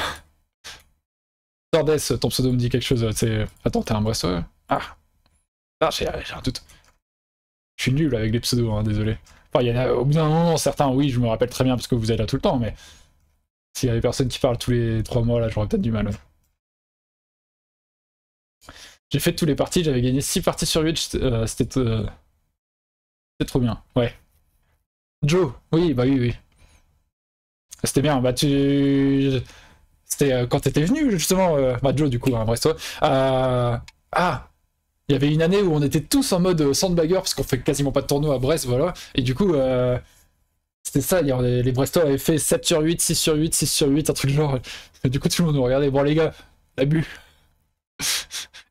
Sordes, ton pseudo me dit quelque chose, euh, c'est. Attends, t'es un boisseau Ah Ah, j'ai un doute. Je suis nul avec les pseudos, hein, désolé. Enfin, il y en a, au bout d'un moment, certains, oui, je me rappelle très bien parce que vous êtes là tout le temps, mais. S'il y avait personne qui parle tous les trois mois, là, j'aurais peut-être du mal. J'ai fait tous les parties, j'avais gagné 6 parties sur 8, euh, euh, c'était trop bien, ouais. Joe, oui, bah oui, oui. C'était bien, bah tu... C'était euh, quand t'étais venu, justement, bah Joe du coup, à hein, bref, Ah Il y avait une année où on était tous en mode sandbagger, parce qu'on fait quasiment pas de tournoi à Brest, voilà. Et du coup, c'était ça, les, les Brestois avaient fait 7 sur 8, 6 sur 8, 6 sur 8, un truc genre. du coup, tout le monde nous regardait, bon les gars, bu.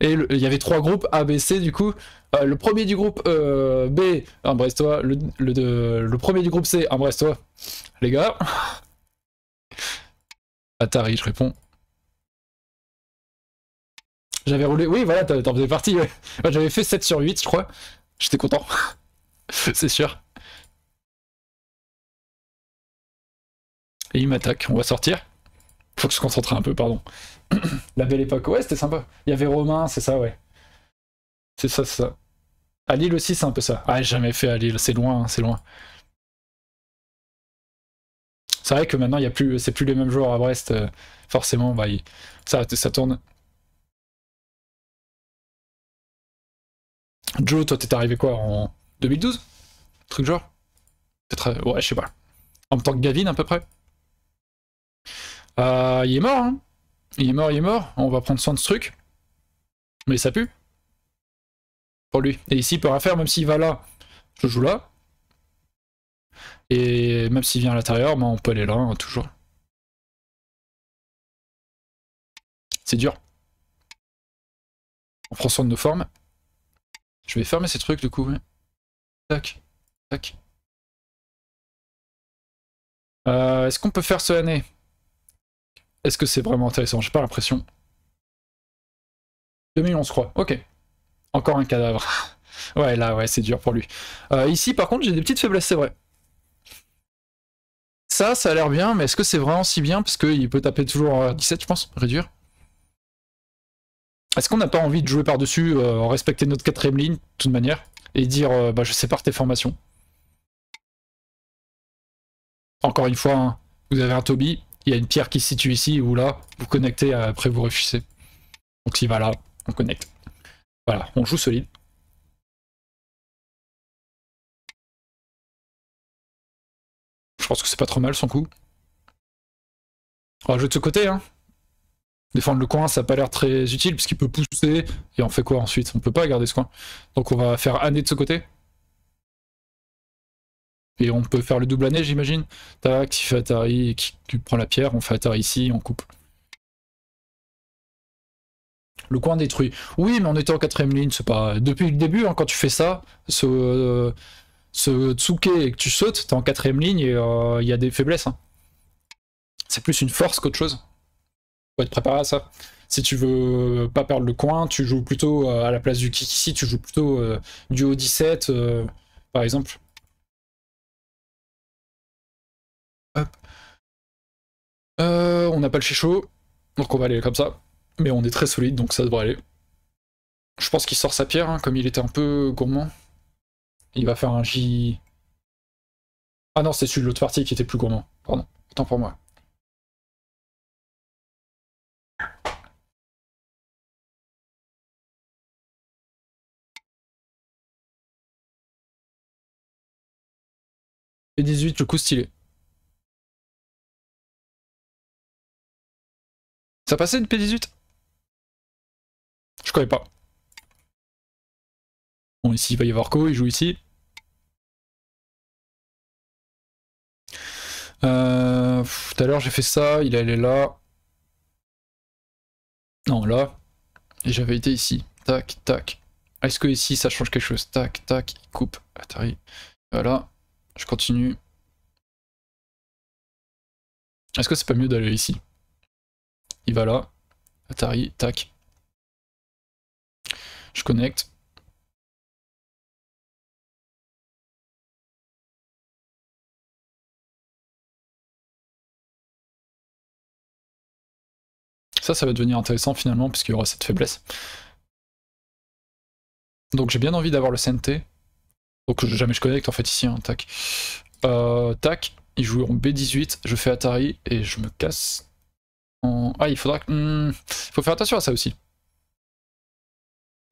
Et il y avait trois groupes A, B, C du coup. Euh, le premier du groupe euh, B, un Brestois. Le, premier du groupe C, un Brestois. Les gars. Atari, je réponds. J'avais roulé. Oui, voilà, t'en faisais partie. J'avais fait 7 sur 8, je crois. J'étais content. C'est sûr. Et il m'attaque, on va sortir faut que je concentre un peu, pardon. la belle époque, ouais, c'était sympa. Il y avait Romain, c'est ça, ouais. C'est ça, c'est ça. À Lille aussi, c'est un peu ça. Ah, jamais fait à Lille, c'est loin, hein, c'est loin. C'est vrai que maintenant, il y a plus, c'est plus les mêmes joueurs à Brest. Euh, forcément, bah, ça, ça tourne. Joe, toi, t'es arrivé quoi en 2012 Truc genre Peut-être, euh, ouais, je sais pas. En tant que Gavin, à peu près euh, il est mort, hein Il est mort, il est mort. On va prendre soin de ce truc. Mais ça pue. Pour lui. Et ici, il peut rien faire, même s'il va là, je joue là. Et même s'il vient à l'intérieur, ben, on peut aller là, hein, toujours. C'est dur. On prend soin de nos formes. Je vais fermer ces trucs, du coup. Tac, tac. Euh, est-ce qu'on peut faire ce année est-ce que c'est vraiment intéressant J'ai pas l'impression. 2011, je crois. Ok. Encore un cadavre. ouais, là, ouais, c'est dur pour lui. Euh, ici, par contre, j'ai des petites faiblesses, c'est vrai. Ça, ça a l'air bien, mais est-ce que c'est vraiment si bien Parce qu'il peut taper toujours 17, euh, je pense. Réduire. Est-ce qu'on n'a pas envie de jouer par-dessus, euh, respecter notre quatrième ligne, de toute manière, et dire bah, je sépare tes formations Encore une fois, hein, vous avez un Toby, il y a une pierre qui se situe ici ou là, vous connectez, euh, après vous refusez. Donc il va là, on connecte. Voilà, on joue solide. Je pense que c'est pas trop mal son coup. On va jouer de ce côté, hein. Défendre le coin, ça a pas l'air très utile, puisqu'il peut pousser, et on fait quoi ensuite On peut pas garder ce coin. Donc on va faire année de ce côté. Et on peut faire le double année, j'imagine. Tac, qui fait Atari, qui, tu prend la pierre, on fait Atari ici, on coupe. Le coin détruit. Oui, mais on était en quatrième ligne, c'est pas. Depuis le début, hein, quand tu fais ça, euh, ce, tsuke et que tu sautes, t'es en quatrième ligne et euh, il y a des faiblesses. Hein. C'est plus une force qu'autre chose. Faut être préparé à ça. Si tu veux euh, pas perdre le coin, tu joues plutôt à la place du kick ici, tu joues plutôt du haut 17, par exemple. Euh, on n'a pas le chichot, donc on va aller comme ça. Mais on est très solide, donc ça devrait aller. Je pense qu'il sort sa pierre, hein, comme il était un peu gourmand. Il va faire un J... Ah non, c'est celui de l'autre partie qui était plus gourmand. Pardon, autant pour moi. Et 18, le coup stylé. Ça passait une P18 Je connais pas. Bon, ici, il va y avoir quoi il joue ici. Euh, tout à l'heure, j'ai fait ça, il allait là. Non, là. Et j'avais été ici. Tac, tac. Est-ce que ici, ça change quelque chose Tac, tac, il coupe. Atari. Voilà. Je continue. Est-ce que c'est pas mieux d'aller ici il va là. Atari, tac. Je connecte. Ça, ça va devenir intéressant finalement, puisqu'il y aura cette faiblesse. Donc j'ai bien envie d'avoir le CNT. Donc jamais je connecte en fait ici, hein, tac. Euh, tac, ils joueront B18, je fais Atari et je me casse. Ah, il faudra... il hmm, faut faire attention à ça aussi.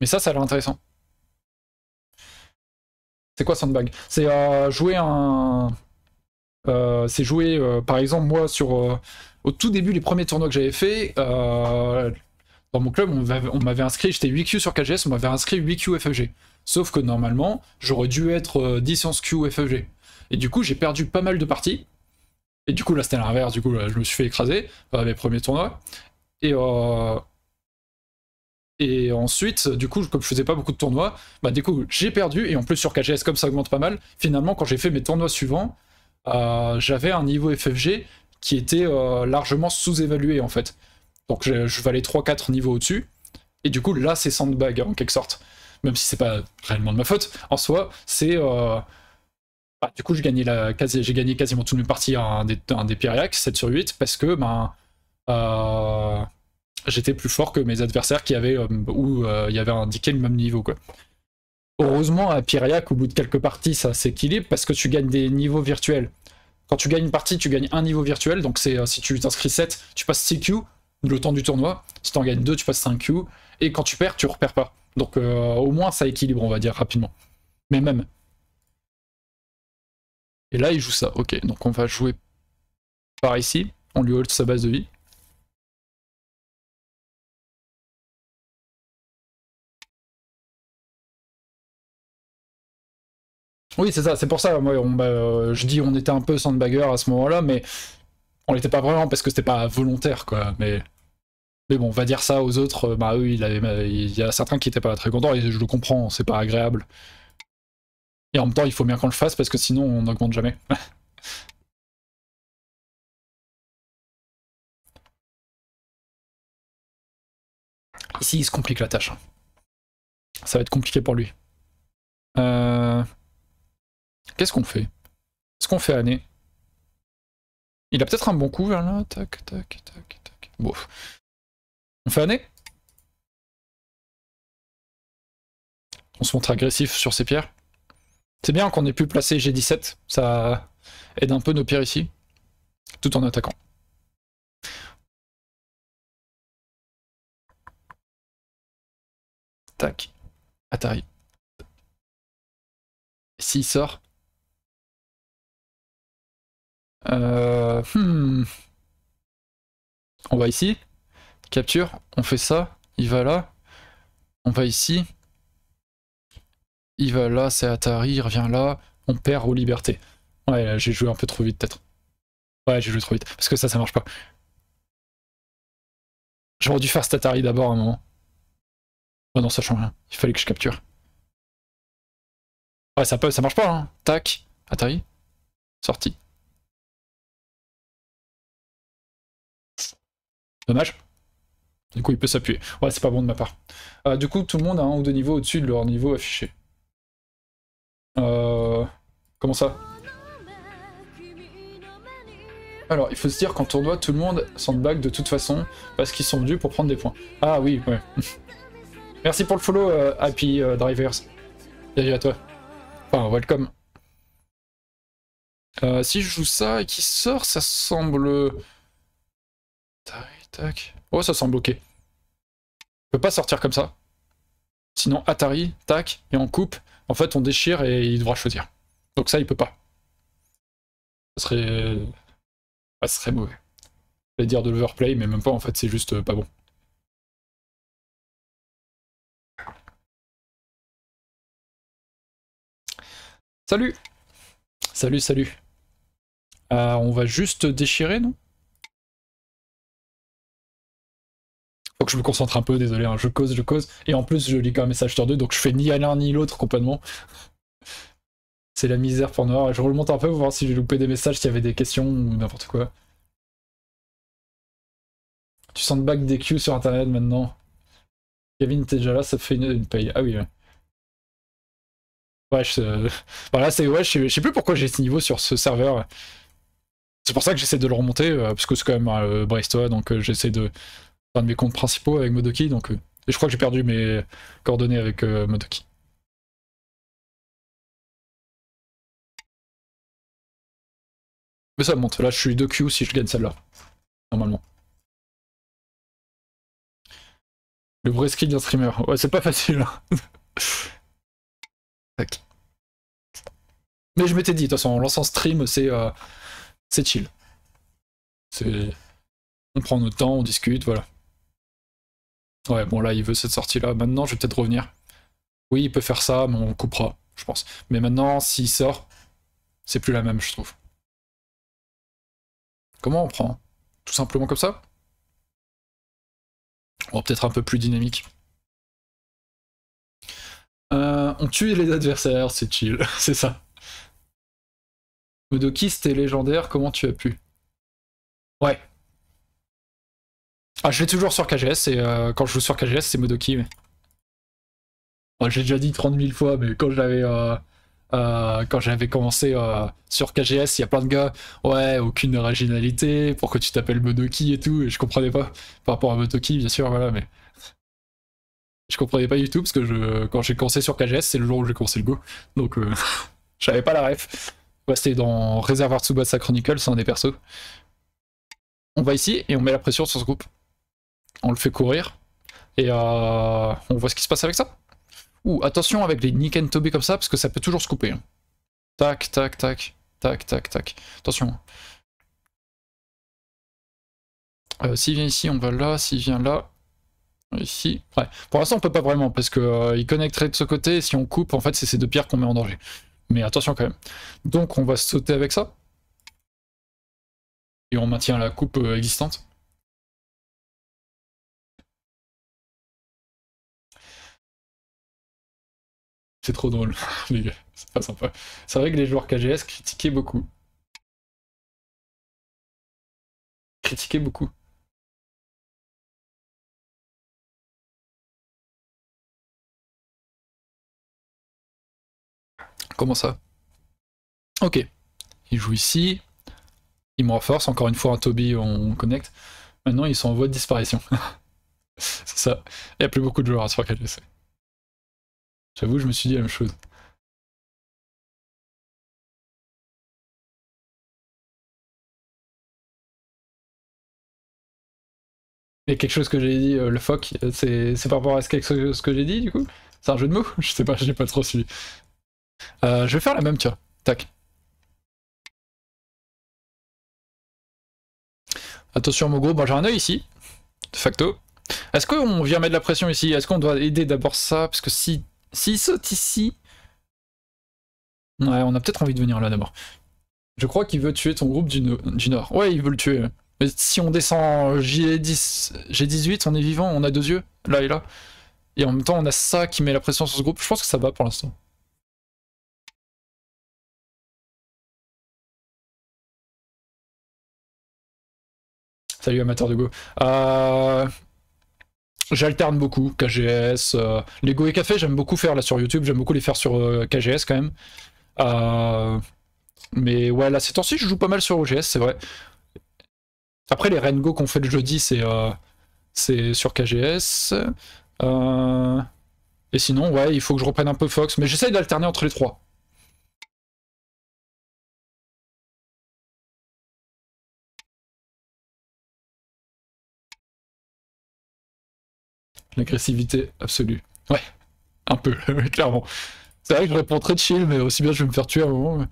Mais ça, ça a l'air intéressant. C'est quoi Sandbag C'est euh, jouer un... Euh, c'est jouer, euh, par exemple, moi, sur... au tout début, les premiers tournois que j'avais fait, dans mon club, on m'avait inscrit, j'étais 8Q sur KGS, on m'avait inscrit 8Q FFG. Sauf que normalement, j'aurais dû être 10 Q FFG. Et du coup, j'ai perdu pas mal de parties, et du coup, là, c'était l'inverse. Du coup, je me suis fait écraser euh, mes premiers tournois. Euh, et, ensuite, du coup, comme je faisais pas beaucoup de tournois, bah, du coup, j'ai perdu. Et en plus, sur KGS, comme ça augmente pas mal, finalement, quand j'ai fait mes tournois suivants, euh, j'avais un niveau FFG qui était largement sous-évalué, en fait. Donc, je, valais 3-4 niveaux au-dessus. Et du coup, là, c'est sandbag, hein, en quelque sorte. Même si c'est pas réellement de ma faute, en soi, c'est bah, du coup, j'ai gagné, la, j'ai gagné quasiment toutes mes parties à un des, à 7 sur 8, parce que ben, euh, j'étais plus fort que mes adversaires qui avaient, euh, euh, il y avait indiqué le même niveau. Quoi. Heureusement, à Pyriac, au bout de quelques parties, ça s'équilibre parce que tu gagnes des niveaux virtuels. Quand tu gagnes une partie, tu gagnes un niveau virtuel. Donc, c'est si tu t'inscris 7, tu passes 6 Q le temps du tournoi. Si tu en gagnes 2, tu passes 5 Q. Et quand tu perds, tu repères pas. Donc, au moins, ça équilibre, on va dire, rapidement. Mais même, et là, il joue ça. Ok, donc on va jouer par ici. On lui hold sa base de vie. Oui, c'est ça, c'est pour ça. Moi, on, euh, je dis on était un peu sandbagger à ce moment-là, mais on l'était pas vraiment parce que c'était pas volontaire, quoi. Mais, bon, on va dire ça aux autres. Euh, bah, eux, il, avait, il y a certains qui n'étaient pas très contents et je le comprends, c'est pas agréable. Et en même temps, il faut bien qu'on le fasse parce que sinon, on n'augmente jamais. Ici, il se complique la tâche. Hein. Ça va être compliqué pour lui. Euh... Qu'est-ce qu'on fait est ce qu'on fait année Il a peut-être un bon coup vers là. Tac, tac, tac, tac. Bon. On fait année On se montre agressif sur ses pierres c'est bien qu'on ait pu placer G17, ça aide un peu nos pires ici, tout en attaquant. Tac, Atari. S'il sort. Euh, hmm. On va ici, capture, on fait ça, il va là, on va ici, il va là, c'est Atari, il revient là, on perd aux libertés. Ouais, j'ai joué un peu trop vite peut-être. Ouais, j'ai joué trop vite, parce que ça, ça marche pas. J'aurais dû faire cet Atari d'abord à un moment. Oh non, ça change rien, il fallait que je capture. Ouais, ça, ça marche pas, hein. Tac, Atari, sorti. Dommage. Du coup, il peut s'appuyer. Ouais, c'est pas bon de ma part. Euh, du coup, tout le monde a un ou deux niveaux au-dessus de leur niveau affiché. Euh... Comment ça Alors, il faut se dire qu'en tournoi, tout le monde sandbag de toute façon, parce qu'ils sont venus pour prendre des points. Ah oui, ouais. Merci pour le follow, euh, Happy euh, Drivers. Bienvenue à toi. Enfin, welcome. Euh, si je joue ça et qui sort, ça semble... tac. Oh, ça semble ok. Je peux pas sortir comme ça. Sinon, Atari, tac, et on coupe en fait, on déchire et il devra choisir. Donc ça, il peut pas. Ça serait, ça serait mauvais. Je dire de l'overplay, mais même pas, en fait, c'est juste euh, pas bon. Salut Salut, salut. Euh, on va juste déchirer, non Donc je me concentre un peu, désolé, hein, je cause, je cause. Et en plus, je lis un message sur deux, donc je fais ni à l'un ni l'autre complètement. C'est la misère pour Noir. Je remonte un peu pour voir si j'ai loupé des messages, s'il y avait des questions ou n'importe quoi. Tu sens de back des queues sur internet maintenant. Kevin, t'es déjà là, ça te fait une, paye. Ah oui, ouais. Euh, voilà, c'est ouais, je sais plus pourquoi j'ai ce niveau sur ce serveur. C'est pour ça que j'essaie de le remonter, euh, parce que c'est quand même euh, donc euh, j'essaie de, un de mes comptes principaux avec Modoki, donc euh, et je crois que j'ai perdu mes coordonnées avec euh, Modoki. Mais ça monte, là je suis 2Q si je gagne celle-là, normalement. Le vrai skill d'un streamer, ouais c'est pas facile. Hein. Mais je m'étais dit, de toute façon, en lançant stream, c'est euh, c'est chill. On prend notre temps, on discute, voilà. Ouais, bon, là, il veut cette sortie-là. Maintenant, je vais peut-être revenir. Oui, il peut faire ça, mais on coupera, je pense. Mais maintenant, s'il sort, c'est plus la même, je trouve. Comment on prend Tout simplement comme ça ou peut-être un peu plus dynamique. Euh, on tue les adversaires, c'est chill, c'est ça. Modoki, c'était légendaire, comment tu as pu Ouais, ah, je vais toujours sur KGS et euh, quand je joue sur KGS, c'est Modoki. Mais... j'ai déjà dit 30 000 fois, mais quand j'avais euh, euh, quand j'avais commencé sur KGS, il y a plein de gars, ouais, aucune originalité, pourquoi tu t'appelles Modoki et tout, et je comprenais pas par rapport à Modoki, bien sûr, voilà, mais je comprenais pas du tout parce que je, quand j'ai commencé sur KGS, c'est le jour où j'ai commencé le Go, donc j'avais pas la ref. Ouais, c'était dans Reservoir Tsubasa Chronicle, c'est un des persos. On va ici et on met la pression sur ce groupe on le fait courir, et euh, on voit ce qui se passe avec ça. Ou attention avec les nick toby comme ça, parce que ça peut toujours se couper. Hein. Tac, tac, tac, tac, tac, tac. Attention. Euh, s'il vient ici, on va là, s'il vient là, ici. Ouais. Pour l'instant, on peut pas vraiment, parce qu'il euh, connecterait de ce côté, et si on coupe, en fait, c'est ces deux pierres qu'on met en danger. Mais attention quand même. Donc, on va sauter avec ça. Et on maintient la coupe existante. C'est trop drôle, les gars. C'est pas sympa. C'est vrai que les joueurs KGS critiquaient beaucoup. Critiquaient beaucoup. Comment ça Ok. Il joue ici. Il me renforce. Encore une fois, un Toby, on connecte. Maintenant, ils sont en voie de disparition. C'est ça. Il n'y a plus beaucoup de joueurs hein, sur KGS. J'avoue, je me suis dit la même chose. Et quelque chose que j'ai dit, euh, le phoque, euh, c'est par rapport à ce, que j'ai dit du coup C'est un jeu de mots Je sais pas, j'ai pas trop suivi. Euh, je vais faire la même, tiens. Tac. Attention mon gros, bon j'ai un œil ici, de facto. Est-ce qu'on vient mettre de la pression ici Est-ce qu'on doit aider d'abord ça Parce que si s'il saute ici... Ouais, on a peut-être envie de venir là d'abord. Je crois qu'il veut tuer ton groupe du, du, Nord. Ouais, il veut le tuer. Mais si on descend G10, G18, on est vivant, on a deux yeux, là et là. Et en même temps, on a ça qui met la pression sur ce groupe. Je pense que ça va pour l'instant. Salut amateur de Go. Euh... J'alterne beaucoup, KGS, euh, les Go et Café, j'aime beaucoup faire là sur YouTube, j'aime beaucoup les faire sur euh, KGS quand même. Euh, mais ouais, là ces temps-ci, je joue pas mal sur OGS, c'est vrai. Après, les Rengo qu'on fait le jeudi, c'est sur KGS. et sinon, ouais, il faut que je reprenne un peu Fox, mais j'essaye d'alterner entre les trois. L'agressivité absolue. Ouais, un peu, clairement. C'est vrai que je réponds très chill, mais aussi bien je vais me faire tuer à un moment.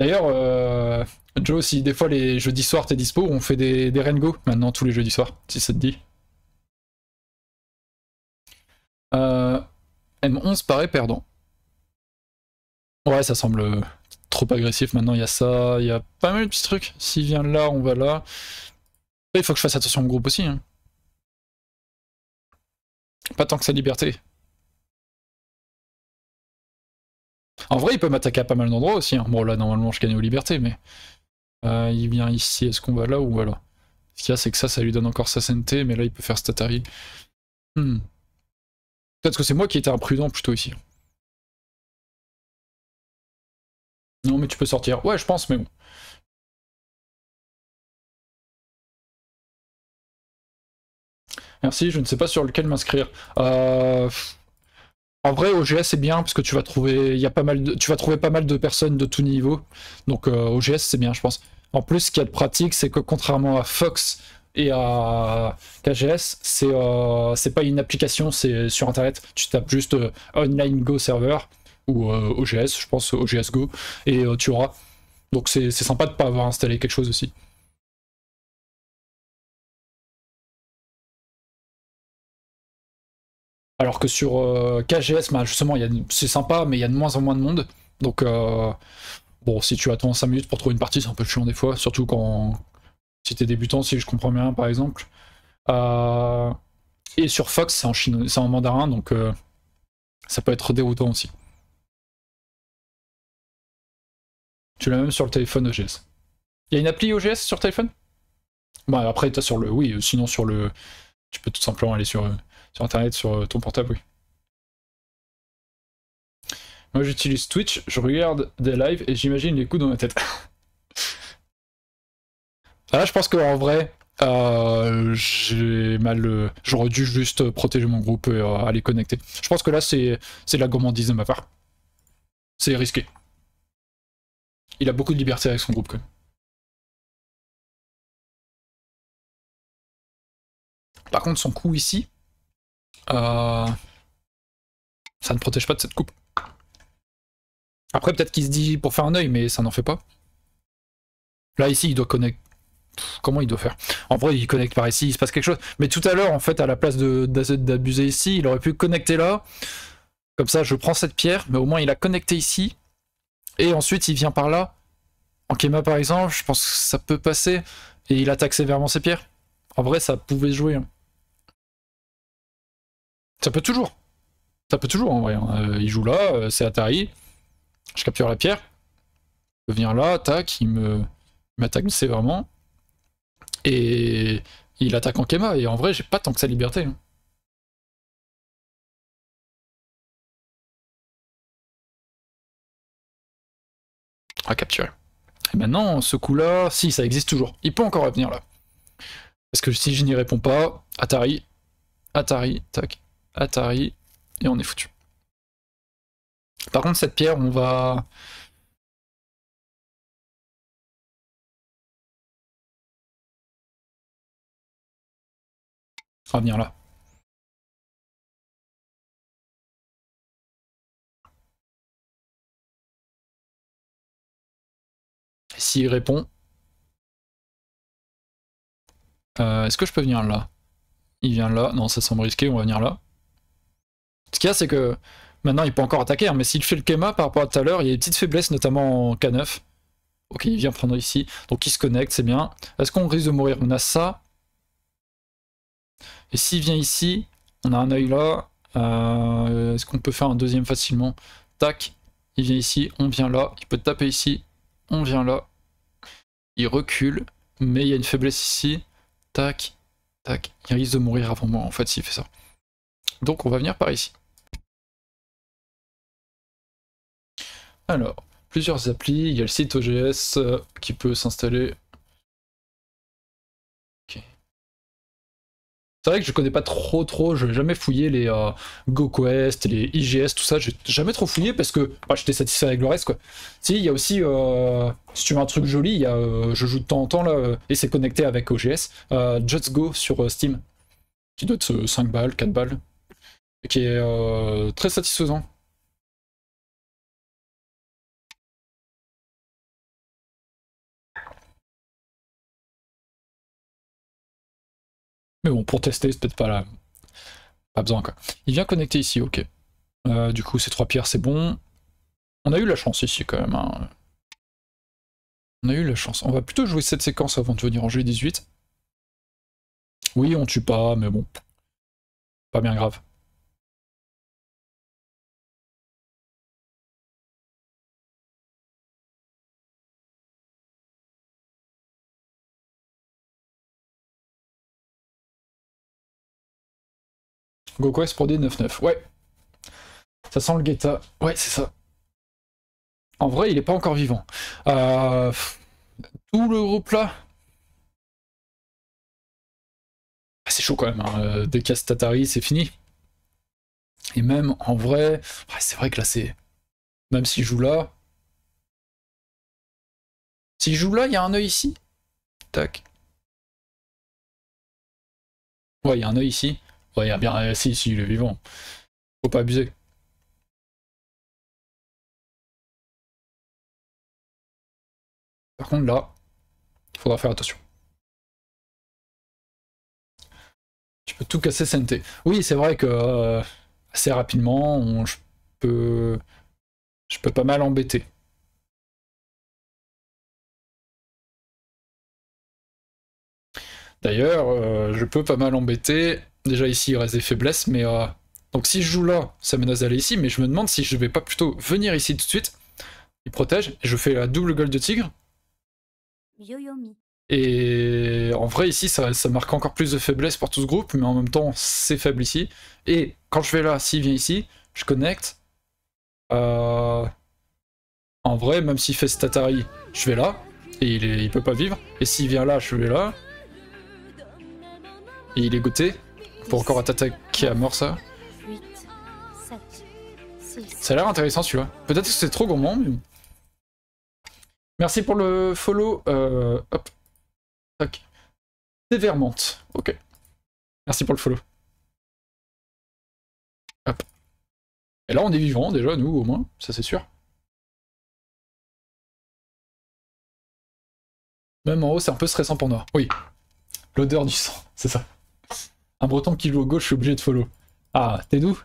D'ailleurs, euh, Joe, si des fois les jeudis soirs t'es dispo, on fait des, des maintenant tous les jeudis soirs, si ça te dit. Euh, M11 paraît perdant. Ouais, ça semble euh, trop agressif maintenant. Il y a ça, il y a pas mal de petits trucs. S'il vient là, on va là. il faut que je fasse attention au groupe aussi. Hein. Pas tant que sa liberté. En vrai, il peut m'attaquer à pas mal d'endroits aussi. Hein. Bon, là, normalement, je gagne aux libertés, mais... Euh, il vient ici, est-ce qu'on va là ou voilà Ce qu'il y a, c'est que ça, ça lui donne encore sa santé, mais là, il peut faire statari. Hmm. Peut-être que c'est moi qui étais imprudent plutôt ici. Non, mais tu peux sortir. Ouais, je pense, mais bon. Merci, je ne sais pas sur lequel m'inscrire. Euh, en vrai, OGS c'est bien parce que tu vas trouver, il y a pas mal, de, tu vas trouver pas mal de personnes de tout niveau. Donc euh, OGS c'est bien, je pense. En plus, ce qu'il y a de pratique, c'est que contrairement à Fox et à KGS, euh, c'est pas une application, c'est sur internet. Tu tapes juste Online Go Server ou OGS, je pense OGS Go, et tu auras. Donc c'est sympa de pas avoir installé quelque chose aussi. Alors que sur euh, KGS, bah, justement, c'est sympa, mais il y a de moins en moins de monde. Donc, euh, bon, si tu attends 5 minutes pour trouver une partie, c'est un peu chiant des fois, surtout quand si es débutant, si je comprends bien, par exemple. Euh, et sur Fox, c'est en, c'est en mandarin, donc ça peut être déroutant aussi. Tu l'as même sur le téléphone OGS. Il y a une appli OGS sur téléphone Bah, bon, après, sur le. Oui, sinon sur le. Tu peux tout simplement aller sur sur internet, sur euh, ton portable, oui. Moi j'utilise Twitch, je regarde des lives et j'imagine les coups dans ma tête. Là ah, je pense qu'en vrai, euh, j'ai mal. Euh, j'aurais dû juste protéger mon groupe et aller connecter. Je pense que là c'est la gourmandise de ma part. C'est risqué. Il a beaucoup de liberté avec son groupe quand même. Par contre son coup ici, euh, ça ne protège pas de cette coupe. Après, peut-être qu'il se dit pour faire un œil, mais ça n'en fait pas. Là, ici, il doit connecter. Comment il doit faire En vrai, il connecte par ici, il se passe quelque chose. Mais tout à l'heure, en fait, à la place d'abuser ici, il aurait pu connecter là. Comme ça, je prends cette pierre, mais au moins, il a connecté ici. Et ensuite, il vient par là. En Kema, par exemple, je pense que ça peut passer. Et il attaque sévèrement ses pierres. En vrai, ça pouvait jouer. Hein. Ça peut toujours. Ça peut toujours en vrai. Hein. Euh, il joue là, euh, c'est Atari. Je capture la pierre. Je peux venir là, tac, il me m'attaque, c'est vraiment. Et il attaque en Kema. Et en vrai, j'ai pas tant que sa liberté. Hein. à capturer. Et maintenant, ce coup-là, si, ça existe toujours. Il peut encore revenir là. Parce que si je n'y réponds pas, Atari, Atari, tac, Atari, et on est foutu. Par contre, cette pierre, on va... venir là. S'il répond... Euh, est-ce que je peux venir là Il vient là, non ça semble risqué, on va venir là. Ce qu'il y a, c'est que maintenant il peut encore attaquer, hein, mais s'il fait le Kema par rapport à tout à l'heure, il y a des petites faiblesses, notamment en K9. Ok, il vient prendre ici, donc il se connecte, c'est bien. Est-ce qu'on risque de mourir On a ça. Et s'il vient ici, on a un œil là. Euh, est-ce qu'on peut faire un deuxième facilement Tac, il vient ici, on vient là. Il peut taper ici, on vient là. Il recule, mais il y a une faiblesse ici. Tac, tac. Il risque de mourir avant moi en fait s'il fait ça. Donc on va venir par ici. Alors, plusieurs applis, il y a le site OGS euh, qui peut s'installer. C'est vrai que je connais pas trop trop, je n'ai jamais fouillé les euh, GoQuest, les IGS, tout ça, j'ai jamais trop fouillé parce que bah, j'étais satisfait avec le reste quoi. Si, il y a aussi, euh, si tu veux un truc joli, y a, je joue de temps en temps là, et c'est connecté avec OGS, Just Go sur Steam, qui doit être 5 balles, 4 balles, qui est euh, très satisfaisant. Mais bon, pour tester, c'est peut-être pas là. Pas besoin quoi. Il vient connecter ici, ok. Euh, du coup, ces trois pierres, c'est bon. On a eu la chance ici quand même. Hein. On a eu la chance. On va plutôt jouer cette séquence avant de venir en jouer 18. Oui, on tue pas, mais bon. Pas bien grave. GoQuest pour des 9-9. Ouais. Ça sent le Guetta. Ouais, c'est ça. En vrai, il n'est pas encore vivant. Euh, tout le groupe là. Ah, c'est chaud quand même. Hein. Euh, des c'est fini. Et même en vrai, c'est vrai que là, c'est. Même s'il joue là. S'il joue là, il y a un œil ici. Tac. Ouais, il y a un œil ici. Ouais, bien, euh, si, si, il est vivant. Faut pas abuser. Par contre, là, il faudra faire attention. Je peux tout casser santé. Oui, c'est vrai que euh, assez rapidement, je peux, je peux pas mal embêter. D'ailleurs, euh, je peux pas mal embêter Déjà ici, il reste des faiblesses, mais... Euh, donc si je joue là, ça menace d'aller ici, mais je me demande si je vais pas plutôt venir ici tout de suite. Il protège, et je fais la double gueule de tigre. Et en vrai ici, ça, marque encore plus de faiblesses pour tout ce groupe, mais en même temps, c'est faible ici. Et quand je vais là, s'il vient ici, je connecte. Euh, en vrai, même s'il fait Statari, je vais là, et il, est, il peut pas vivre. Et s'il vient là, je vais là. Et il est goûté pour encore attaquer à mort ça. Ça a l'air intéressant tu vois. Peut-être que c'est trop gourmand, mais... Merci pour le follow. Euh, hop. Tac. Ok. Merci pour le follow. Hop. Et là, on est vivant déjà, nous, au moins. Ça, c'est sûr. Même en haut, c'est un peu stressant pour moi. Oui. L'odeur du sang, c'est ça. Un breton qui joue au gauche, je suis obligé de follow. Ah, t'es doux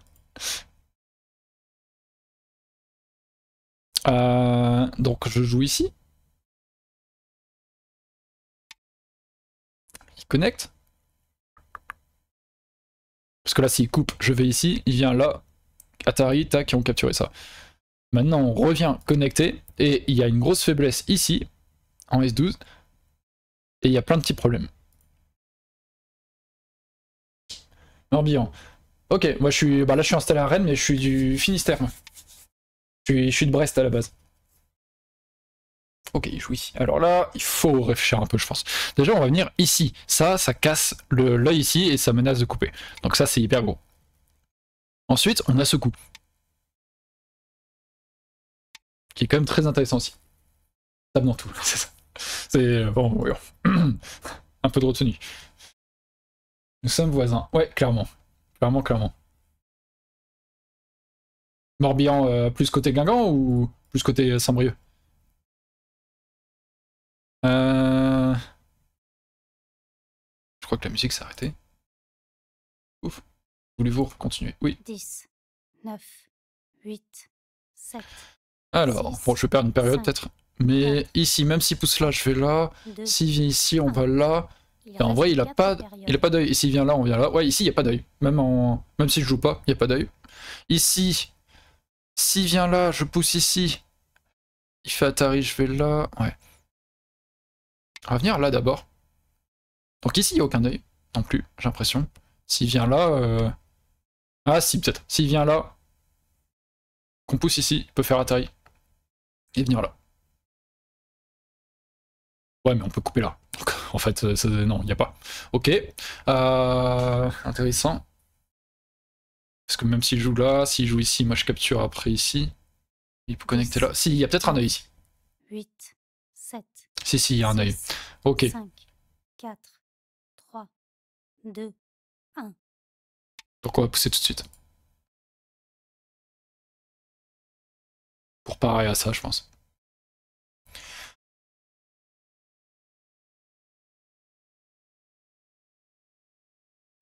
euh, Donc je joue ici. Il connecte. Parce que là, s'il coupe, je vais ici, il vient là, Atari, tac, qui ont capturé ça. Maintenant, on revient connecté, et il y a une grosse faiblesse ici, en S12, et il y a plein de petits problèmes. Morbihan. Ok, moi je suis. Bah là je suis installé à Rennes, mais je suis du Finistère. Je, suis, de Brest à la base. Ok, ici. Alors là, il faut réfléchir un peu, je pense. Déjà, on va venir ici. Ça, ça casse l'œil ici et ça menace de couper. Donc ça, c'est hyper gros. Ensuite, on a ce coup. Qui est quand même très intéressant aussi. Ça dans tout, c'est ça. C'est... Euh, bon, un peu de retenue. Nous sommes voisins. Ouais, clairement. Clairement, clairement. Morbihan euh, plus côté Guingamp ou plus côté euh, Saint-Brieuc euh, Je crois que la musique s'est arrêtée. Ouf. Voulez-vous continuer Oui. 10, 9, 8, 7. Alors, bon, je vais perdre une période peut-être. Mais ici, même si pousse là, je vais là. S'il vient ici, on va là. En vrai, il a pas, il a pas d'œil. S'il vient là, on vient là. Ouais, ici, il n'y a pas d'œil. Même, en... Même si je joue pas, il n'y a pas d'œil. Ici, s'il vient là, je pousse ici. Il fait Atari, je vais là. Ouais. On va venir là d'abord. Donc ici, il n'y a aucun œil non plus, j'ai l'impression. S'il vient là... Euh, ah si, peut-être. S'il vient là, qu'on pousse ici, il peut faire Atari. Et venir là. Ouais, mais on peut couper là. En fait, euh, non, il n'y a pas. Ok. Euh, intéressant. Parce que même s'il joue là, s'il joue ici, moi je capture après ici. Il peut connecter là. Si, il y a peut-être un œil ici. 8, 7. Si, si, il y a un œil. Ok. 5, 4, 3, 2, 1. Pourquoi pousser tout de suite Pour parer à ça, je pense.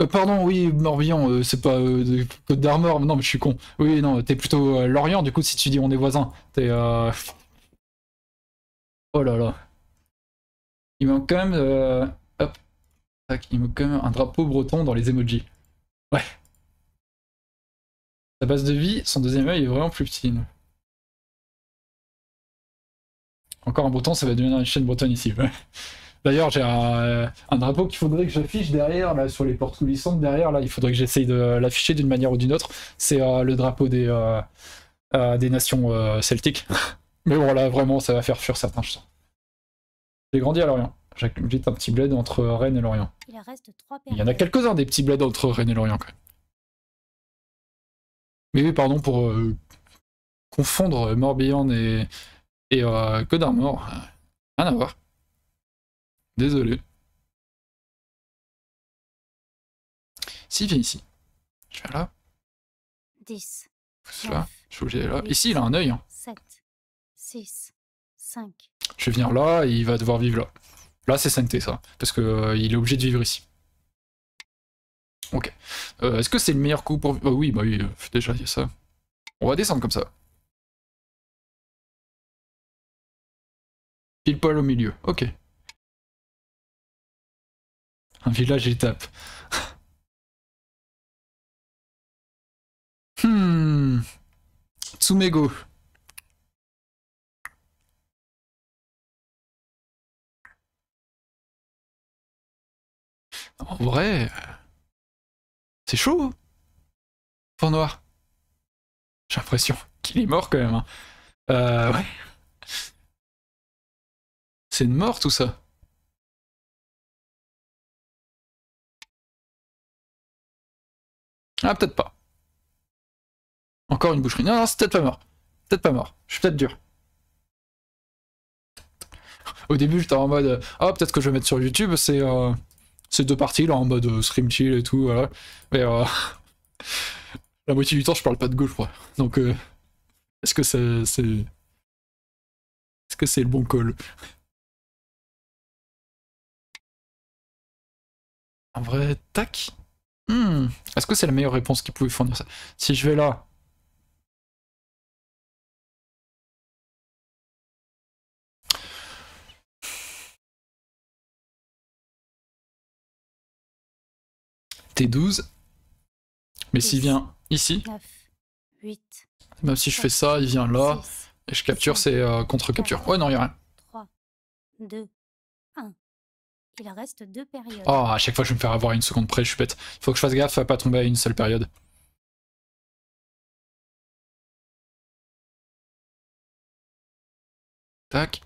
Euh, pardon, oui, Morbihan, euh, c'est pas euh, Côte d'Armor, non, mais je suis con. Oui, non, t'es plutôt euh, Lorient, du coup, si tu dis on est voisins, t'es. Oh là là. Il manque quand même. Hop. Tac, il manque quand même un drapeau breton dans les emojis. Ouais. Sa base de vie, son deuxième œil est vraiment plus petit. Encore un breton, ça va devenir une chaîne bretonne ici. Ouais. D'ailleurs, j'ai euh, un, drapeau qu'il faudrait que j'affiche derrière, là, sur les portes coulissantes derrière, là, il faudrait que j'essaye de l'afficher d'une manière ou d'une autre. C'est euh, le drapeau des, euh, des nations celtiques. Mais bon, là, vraiment, ça va faire fuir certains, je sens. J'ai grandi à Lorient. vite un petit bled entre Rennes et Lorient. Il, reste trois il y en a quelques-uns des petits bleds entre Rennes et Lorient, quand même. Mais oui, pardon pour confondre Morbihan et, et euh, Mort. Rien à voir. Désolé. Si, vient ici. Je viens là. 10. Je suis là. Ici, il a un œil. 7. Hein. 6. Je vais venir là et il va devoir vivre là. Là, c'est sainteté, ça. Parce qu'il euh, est obligé de vivre ici. Ok. Euh, est-ce que c'est le meilleur coup pour... Euh, oui, bah oui, déjà, il y a ça. On va descendre comme ça. Pile poil au milieu. Ok. Un village étape. hmm. Tsumego. En vrai, c'est chaud. Pour hein. noir. J'ai l'impression qu'il est mort quand même. Hein. Euh, ouais. C'est une mort tout ça. Ah, peut-être pas. Encore une boucherie. Non, non, c'est peut-être pas mort. Peut-être pas mort. Je suis peut-être dur. Au début, j'étais en mode Ah, peut-être que je vais mettre sur YouTube, c'est euh, deux parties là, en mode euh, stream chill et tout, voilà. Mais euh, la moitié du temps, je parle pas de gauche, crois. Donc, est-ce que c'est. Est... ce que c'est le bon call En vrai, tac. Hmm. Est-ce que c'est la meilleure réponse qu'il pouvait fournir ça Si je vais là. T12. Mais s'il vient ici. 9, 8, même si je fais ça, il vient là. et je capture, c'est euh, contre-capture. Ouais, non, il a rien. 3, 2, il reste deux périodes. Oh, à chaque fois je vais me faire avoir une seconde près, je suis bête. Faut que je fasse gaffe à pas tomber à une seule période. Tac.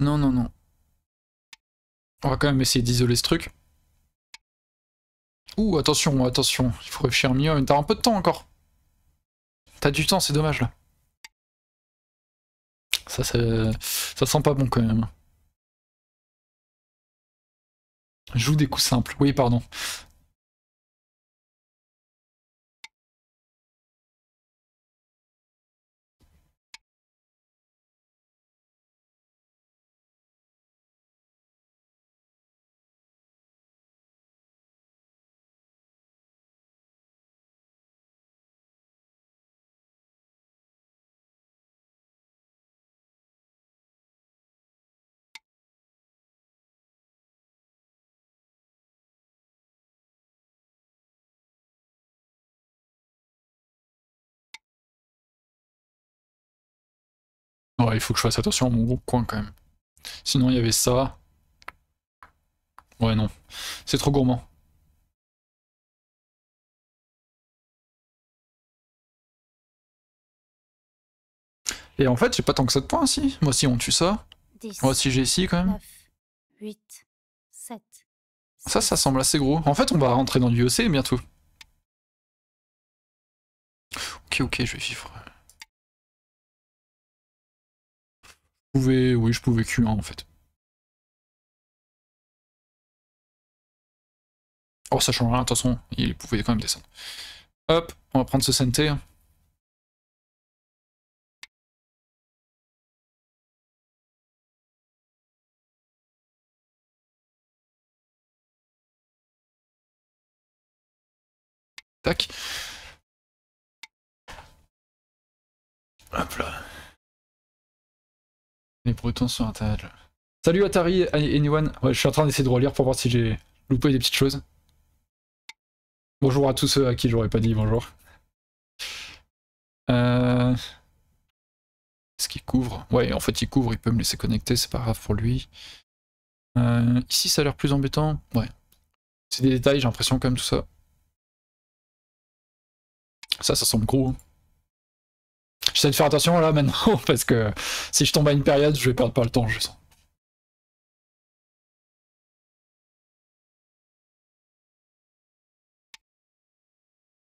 Non, non, non. On va quand même essayer d'isoler ce truc. Ouh, attention, attention. Il faut réfléchir mieux. T'as un peu de temps encore. T'as du temps, c'est dommage là. Ça, ça, ça sent pas bon quand même. Joue des coups simples. Oui, pardon. il faut que je fasse attention à mon gros coin quand même. Sinon il y avait ça. Ouais non, c'est trop gourmand. Et en fait, j'ai pas tant que ça points, si. Moi, si on tue ça. Moi, si j'ai ici, quand même. 8, 7. Ça, ça semble assez gros. En fait, on va rentrer dans du OC bientôt. Ok, ok, je vais vivre. oui, je pouvais Q1 en fait. Oh, ça change rien, de toute façon, il pouvait quand même descendre. Hop, on va prendre ce sente. Tac. Hop là. Les Bretons sont Internet. Salut Atari, anyone. je suis en train d'essayer de relire pour voir si j'ai loupé des petites choses. Bonjour à tous ceux à qui j'aurais pas dit bonjour. Euh, est-ce qu'il couvre Ouais, en fait il couvre, il peut me laisser connecter, c'est pas grave pour lui. Euh, ici ça a l'air plus embêtant. Ouais. C'est des détails, j'ai l'impression quand même tout ça. Ça, ça semble gros. Hein. J'essaie de faire attention là maintenant, parce que si je tombe à une période, je vais perdre pas le temps, je sens.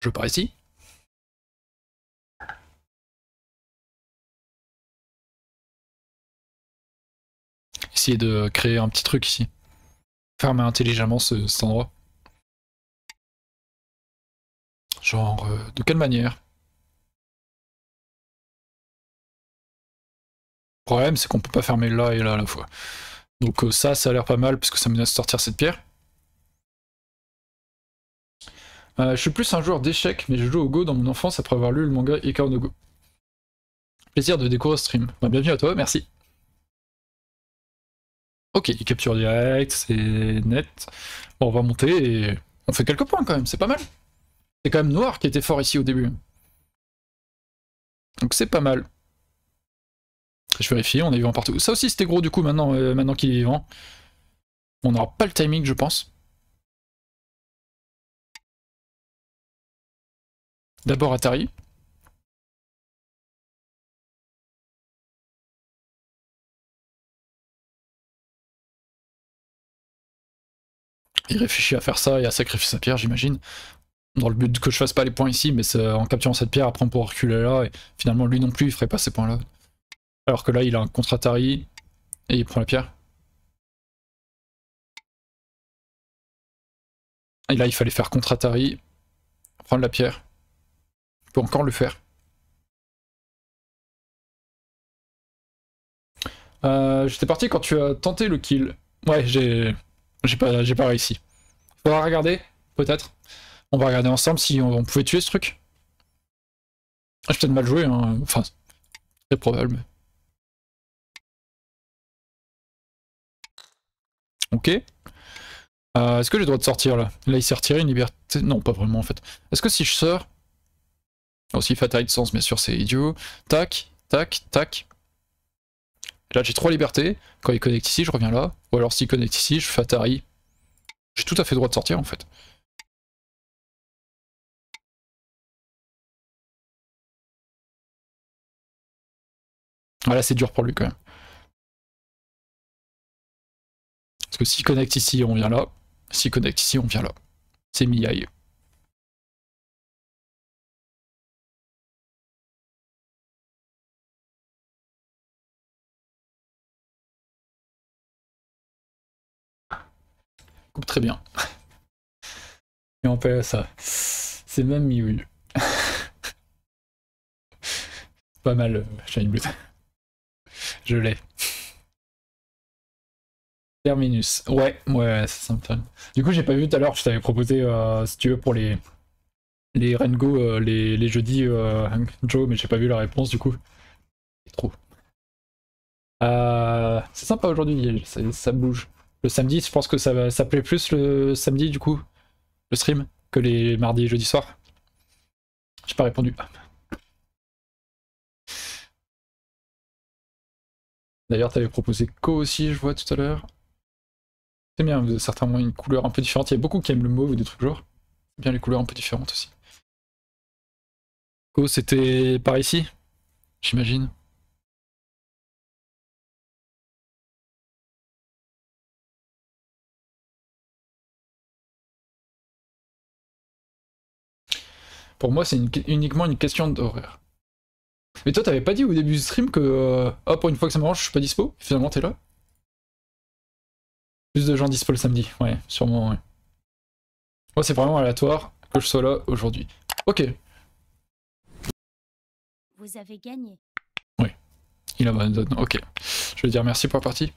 Je pars ici. Essayer de créer un petit truc ici. Fermer intelligemment ce, cet endroit. Genre, euh, de quelle manière problème, c'est qu'on peut pas fermer là et là à la fois. Donc euh, ça, ça a l'air pas mal parce que ça menace de sortir cette pierre. Euh, je suis plus un joueur d'échecs, mais je joue au Go dans mon enfance après avoir lu le manga Ikar no Go. Plaisir de découvrir stream. Bah, bienvenue à toi, merci. Ok, il capture direct, c'est net. on va monter et on fait quelques points quand même, c'est pas mal. C'est quand même Noir qui était fort ici au début. Donc c'est pas mal je vérifie, on est vivant partout. Ça aussi c'était gros du coup maintenant, euh, maintenant qu'il est vivant. On n'aura pas le timing je pense. D'abord Atari. Il réfléchit à faire ça et à sacrifier sa pierre, j'imagine. Dans le but que je fasse pas les points ici, mais en capturant cette pierre, après on pourra reculer là, et finalement lui non plus il ferait pas ces points là. Alors que là, il a un contre Atari et il prend la pierre. Et là, il fallait faire contre Atari, prendre la pierre. Il peut encore le faire. Euh, j'étais parti quand tu as tenté le kill. Ouais, j'ai pas, pas réussi. Faudra regarder, peut-être. On va regarder ensemble si on, pouvait tuer ce truc. Ah, j'ai peut mal joué, hein. enfin, c'est probable. Ok. Euh, est-ce que j'ai le droit de sortir là Là il s'est retiré une liberté. Non, pas vraiment en fait. Est-ce que si je sors. Oh, si de sens, bien sûr, c'est idiot. Tac, tac, tac. Là j'ai trois libertés. Quand il connecte ici, je reviens là. Ou alors s'il connecte ici, je fatari. J'ai tout à fait le droit de sortir en fait. Voilà, ah, c'est dur pour lui quand même. s'il connecte ici, on vient là. Si connecte ici, on vient là. C'est aïe Coupe très bien. Et on paye ça. C'est même mieux. Pas mal, euh, Shine Blue. Je l'ai. Terminus. Ouais, ouais, c'est sympa Du coup, j'ai pas vu tout à l'heure, je t'avais proposé, euh, si tu veux, pour les, les Rengo, euh, les, les, jeudis, euh, Joe, mais j'ai pas vu la réponse, du coup. C'est trop. c'est sympa aujourd'hui, ça, bouge. Le samedi, je pense que ça, ça plaît plus le samedi, du coup, le stream, que les mardis et jeudi soir J'ai pas répondu. D'ailleurs, t'avais proposé Co aussi, je vois tout à l'heure. C'est bien, vous avez certainement une couleur un peu différente. Il y a beaucoup qui aiment le mauve ou des trucs genre. Bien les couleurs un peu différentes aussi. Oh, c'était par ici, j'imagine. Pour moi, c'est uniquement une question d'horaire. Mais toi, t'avais pas dit au début du stream que, hop, euh, oh, pour une fois que ça marche, je suis pas dispo. Finalement, t'es là. Plus de gens dispo le samedi, ouais, sûrement, ouais. Oh, c'est vraiment aléatoire que je sois là aujourd'hui. Ok. Vous avez gagné. Oui. Il a bonne Ok. Je vais dire merci pour la partie.